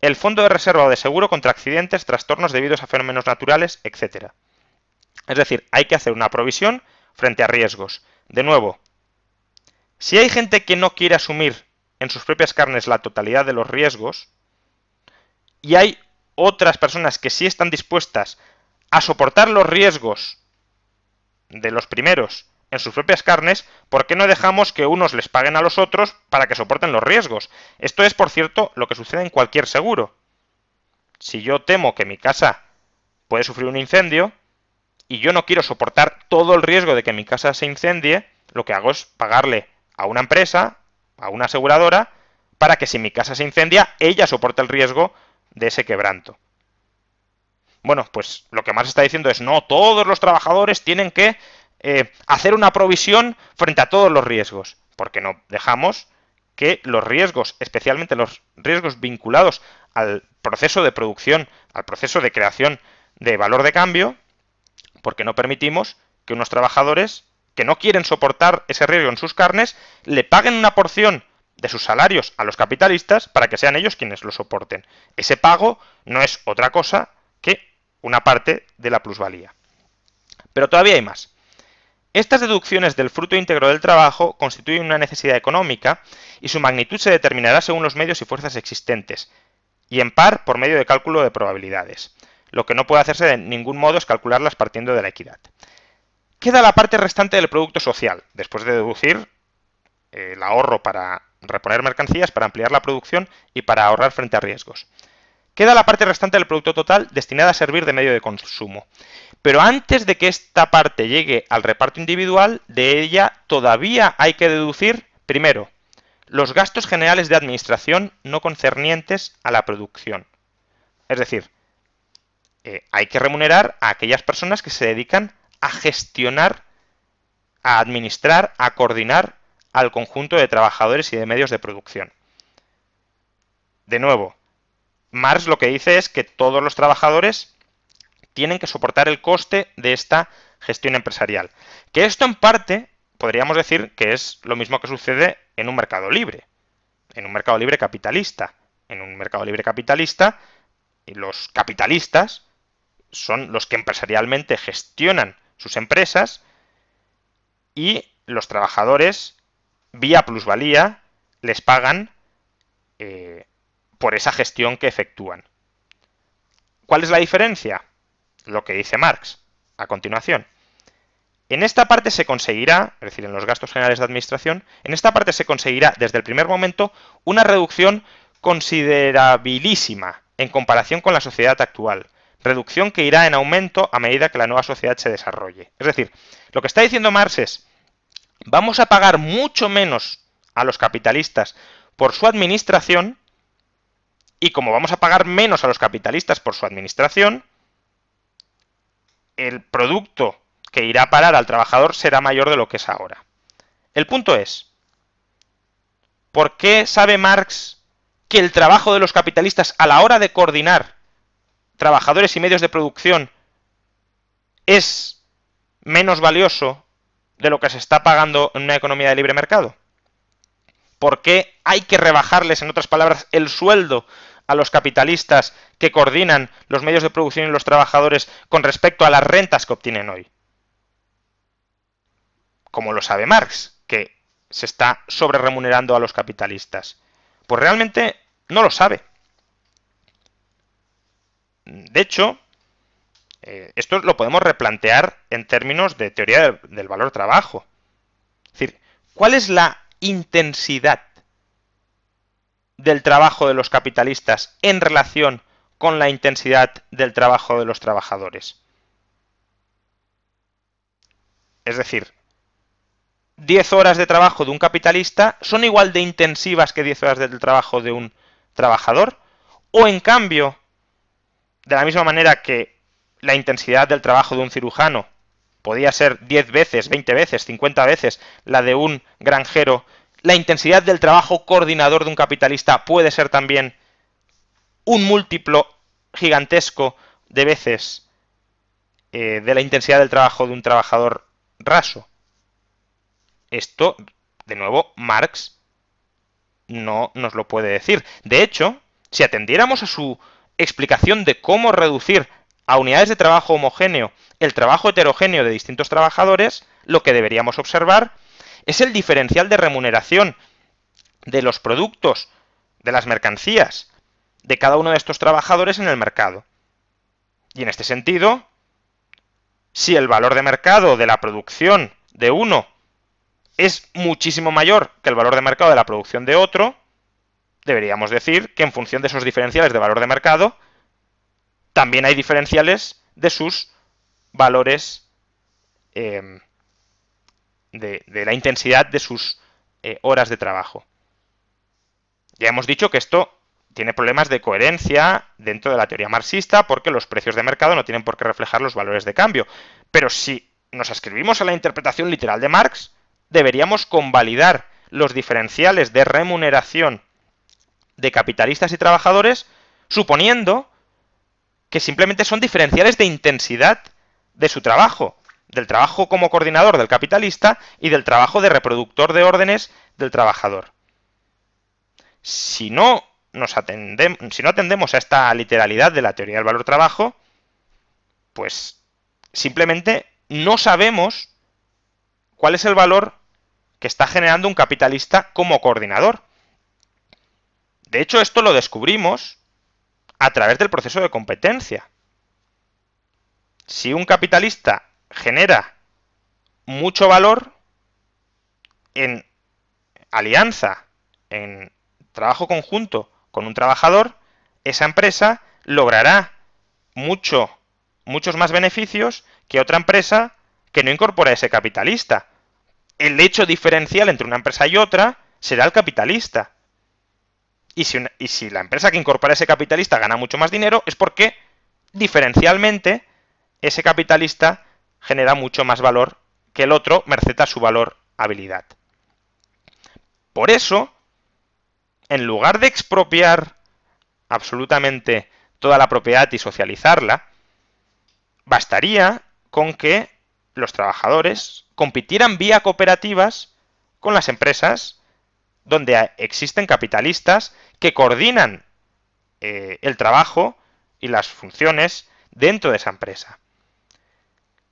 El fondo de reserva o de seguro contra accidentes, trastornos debidos a fenómenos naturales, etc. Es decir, hay que hacer una provisión frente a riesgos. De nuevo, si hay gente que no quiere asumir en sus propias carnes la totalidad de los riesgos, y hay otras personas que sí están dispuestas a soportar los riesgos de los primeros en sus propias carnes, ¿por qué no dejamos que unos les paguen a los otros para que soporten los riesgos? Esto es, por cierto, lo que sucede en cualquier seguro. Si yo temo que mi casa puede sufrir un incendio y yo no quiero soportar todo el riesgo de que mi casa se incendie, lo que hago es pagarle a una empresa, a una aseguradora, para que si mi casa se incendia, ella soporte el riesgo de ese quebranto. Bueno, pues lo que más está diciendo es, no, todos los trabajadores tienen que eh, hacer una provisión frente a todos los riesgos, porque no dejamos que los riesgos, especialmente los riesgos vinculados al proceso de producción, al proceso de creación de valor de cambio, porque no permitimos que unos trabajadores que no quieren soportar ese riesgo en sus carnes, le paguen una porción de sus salarios a los capitalistas para que sean ellos quienes lo soporten. Ese pago no es otra cosa que una parte de la plusvalía. Pero todavía hay más. Estas deducciones del fruto íntegro del trabajo constituyen una necesidad económica y su magnitud se determinará según los medios y fuerzas existentes, y en par por medio de cálculo de probabilidades. Lo que no puede hacerse de ningún modo es calcularlas partiendo de la equidad. Queda la parte restante del producto social, después de deducir eh, el ahorro para reponer mercancías, para ampliar la producción y para ahorrar frente a riesgos. Queda la parte restante del producto total destinada a servir de medio de consumo. Pero antes de que esta parte llegue al reparto individual, de ella todavía hay que deducir, primero, los gastos generales de administración no concernientes a la producción. Es decir, eh, hay que remunerar a aquellas personas que se dedican a gestionar, a administrar, a coordinar al conjunto de trabajadores y de medios de producción. De nuevo, Marx lo que dice es que todos los trabajadores tienen que soportar el coste de esta gestión empresarial. Que esto en parte podríamos decir que es lo mismo que sucede en un mercado libre, en un mercado libre capitalista. En un mercado libre capitalista, los capitalistas son los que empresarialmente gestionan sus empresas y los trabajadores, vía plusvalía, les pagan eh, por esa gestión que efectúan. ¿Cuál es la diferencia? Lo que dice Marx a continuación. En esta parte se conseguirá, es decir, en los gastos generales de administración, en esta parte se conseguirá desde el primer momento una reducción considerabilísima en comparación con la sociedad actual, reducción que irá en aumento a medida que la nueva sociedad se desarrolle. Es decir, lo que está diciendo Marx es, vamos a pagar mucho menos a los capitalistas por su administración, y como vamos a pagar menos a los capitalistas por su administración, el producto que irá a parar al trabajador será mayor de lo que es ahora. El punto es, ¿por qué sabe Marx que el trabajo de los capitalistas a la hora de coordinar trabajadores y medios de producción es menos valioso de lo que se está pagando en una economía de libre mercado? ¿Por qué hay que rebajarles, en otras palabras, el sueldo a los capitalistas que coordinan los medios de producción y los trabajadores con respecto a las rentas que obtienen hoy? Como lo sabe Marx, que se está sobreremunerando a los capitalistas. Pues realmente no lo sabe. De hecho, eh, esto lo podemos replantear en términos de teoría del, del valor trabajo. Es decir, ¿cuál es la intensidad del trabajo de los capitalistas en relación con la intensidad del trabajo de los trabajadores? Es decir, 10 horas de trabajo de un capitalista son igual de intensivas que 10 horas del trabajo de un trabajador, o en cambio, de la misma manera que la intensidad del trabajo de un cirujano podía ser 10 veces, 20 veces, 50 veces la de un granjero, la intensidad del trabajo coordinador de un capitalista puede ser también un múltiplo gigantesco de veces eh, de la intensidad del trabajo de un trabajador raso. Esto, de nuevo, Marx no nos lo puede decir. De hecho, si atendiéramos a su explicación de cómo reducir a unidades de trabajo homogéneo el trabajo heterogéneo de distintos trabajadores, lo que deberíamos observar es el diferencial de remuneración de los productos, de las mercancías, de cada uno de estos trabajadores en el mercado. Y en este sentido, si el valor de mercado de la producción de uno es muchísimo mayor que el valor de mercado de la producción de otro, deberíamos decir que en función de esos diferenciales de valor de mercado, también hay diferenciales de sus valores, em, de, la intensidad de sus eh, horas de trabajo. Ya hemos dicho que esto tiene problemas de coherencia dentro de la teoría marxista porque los precios de mercado no tienen por qué reflejar los valores de cambio. Pero si nos ascribimos a la interpretación literal de Marx, deberíamos convalidar los diferenciales de remuneración de capitalistas y trabajadores, suponiendo que simplemente son diferenciales de intensidad de su trabajo, del trabajo como coordinador del capitalista y del trabajo de reproductor de órdenes del trabajador. Si no, nos si no atendemos a esta literalidad de la teoría del valor trabajo, pues simplemente no sabemos cuál es el valor que está generando un capitalista como coordinador. De hecho, esto lo descubrimos a través del proceso de competencia. Si un capitalista genera mucho valor en alianza, en trabajo conjunto con un trabajador, esa empresa logrará mucho, muchos más beneficios que otra empresa que no incorpora a ese capitalista. El hecho diferencial entre una empresa y otra será el capitalista. Y si, la empresa que incorpora a ese capitalista gana mucho más dinero, es porque diferencialmente ese capitalista genera mucho más valor que el otro, merced a su valor habilidad. Por eso, en lugar de expropiar absolutamente toda la propiedad y socializarla, bastaría con que los trabajadores compitieran vía cooperativas con las empresas donde existen capitalistas que coordinan eh, el trabajo y las funciones dentro de esa empresa.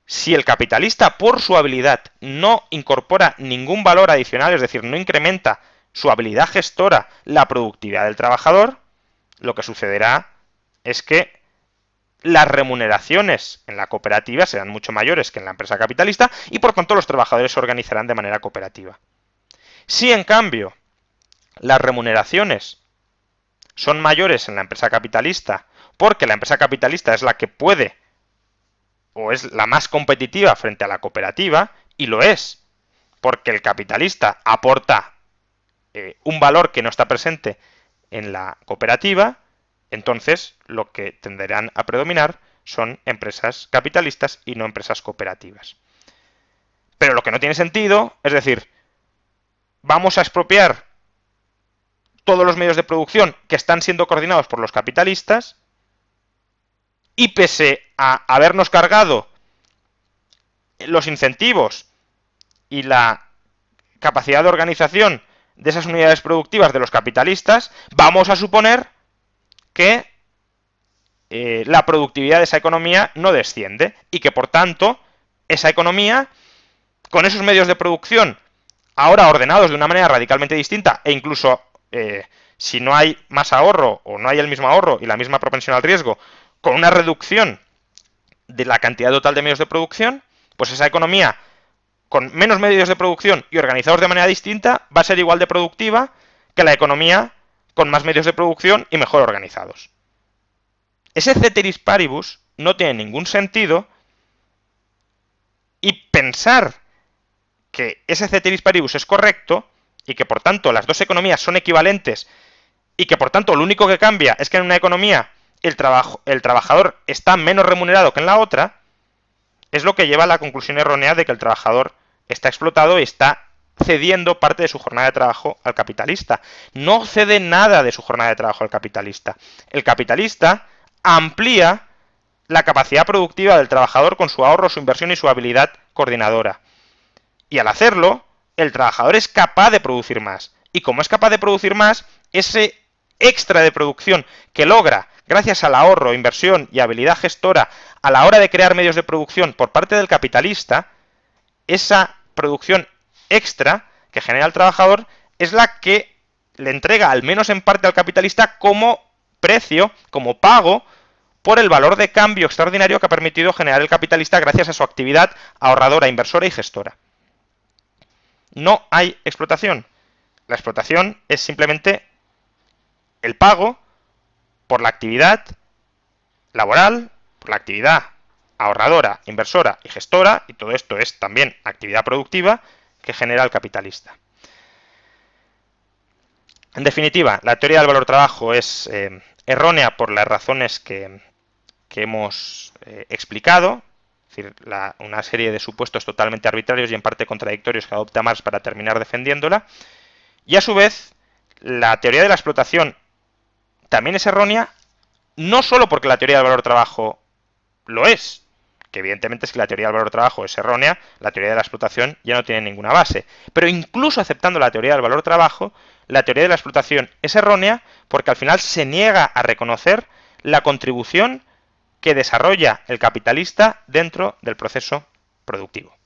Si el capitalista por su habilidad no incorpora ningún valor adicional, es decir, no incrementa su habilidad gestora, la productividad del trabajador, lo que sucederá es que las remuneraciones en la cooperativa serán mucho mayores que en la empresa capitalista y por tanto los trabajadores se organizarán de manera cooperativa. Si en cambio las remuneraciones son mayores en la empresa capitalista porque la empresa capitalista es la que puede o es la más competitiva frente a la cooperativa y lo es porque el capitalista aporta eh, un valor que no está presente en la cooperativa, entonces lo que tenderán a predominar son empresas capitalistas y no empresas cooperativas. Pero lo que no tiene sentido, es decir, vamos a expropiar todos los medios de producción que están siendo coordinados por los capitalistas, y pese a habernos cargado los incentivos y la capacidad de organización de esas unidades productivas de los capitalistas, vamos a suponer que eh, la productividad de esa economía no desciende y que por tanto esa economía, con esos medios de producción ahora ordenados de una manera radicalmente distinta e incluso eh, si no hay más ahorro o no hay el mismo ahorro y la misma propensión al riesgo, con una reducción de la cantidad total de medios de producción, pues esa economía con menos medios de producción y organizados de manera distinta va a ser igual de productiva que la economía con más medios de producción y mejor organizados. Ese ceteris paribus no tiene ningún sentido y pensar que ese ceteris paribus es correcto y que por tanto las dos economías son equivalentes y que por tanto lo único que cambia es que en una economía el, trabajo, el trabajador está menos remunerado que en la otra, es lo que lleva a la conclusión errónea de que el trabajador está explotado y está cediendo parte de su jornada de trabajo al capitalista. No cede nada de su jornada de trabajo al capitalista. El capitalista amplía la capacidad productiva del trabajador con su ahorro, su inversión y su habilidad coordinadora. Y al hacerlo, el trabajador es capaz de producir más. Y como es capaz de producir más, ese extra de producción que logra gracias al ahorro, inversión y habilidad gestora a la hora de crear medios de producción por parte del capitalista, esa producción extra que genera el trabajador es la que le entrega al menos en parte al capitalista como precio, como pago por el valor de cambio extraordinario que ha permitido generar el capitalista gracias a su actividad ahorradora, inversora y gestora no hay explotación. La explotación es simplemente el pago por la actividad laboral, por la actividad ahorradora, inversora y gestora, y todo esto es también actividad productiva que genera el capitalista. En definitiva, la teoría del valor trabajo es eh, errónea por las razones que, hemos eh, explicado, es decir, una serie de supuestos totalmente arbitrarios y en parte contradictorios que adopta Marx para terminar defendiéndola. Y a su vez, la teoría de la explotación también es errónea, no sólo porque la teoría del valor-trabajo lo es, que evidentemente es que la teoría del valor-trabajo es errónea, la teoría de la explotación ya no tiene ninguna base. Pero incluso aceptando la teoría del valor-trabajo, la teoría de la explotación es errónea porque al final se niega a reconocer la contribución que desarrolla el capitalista dentro del proceso productivo.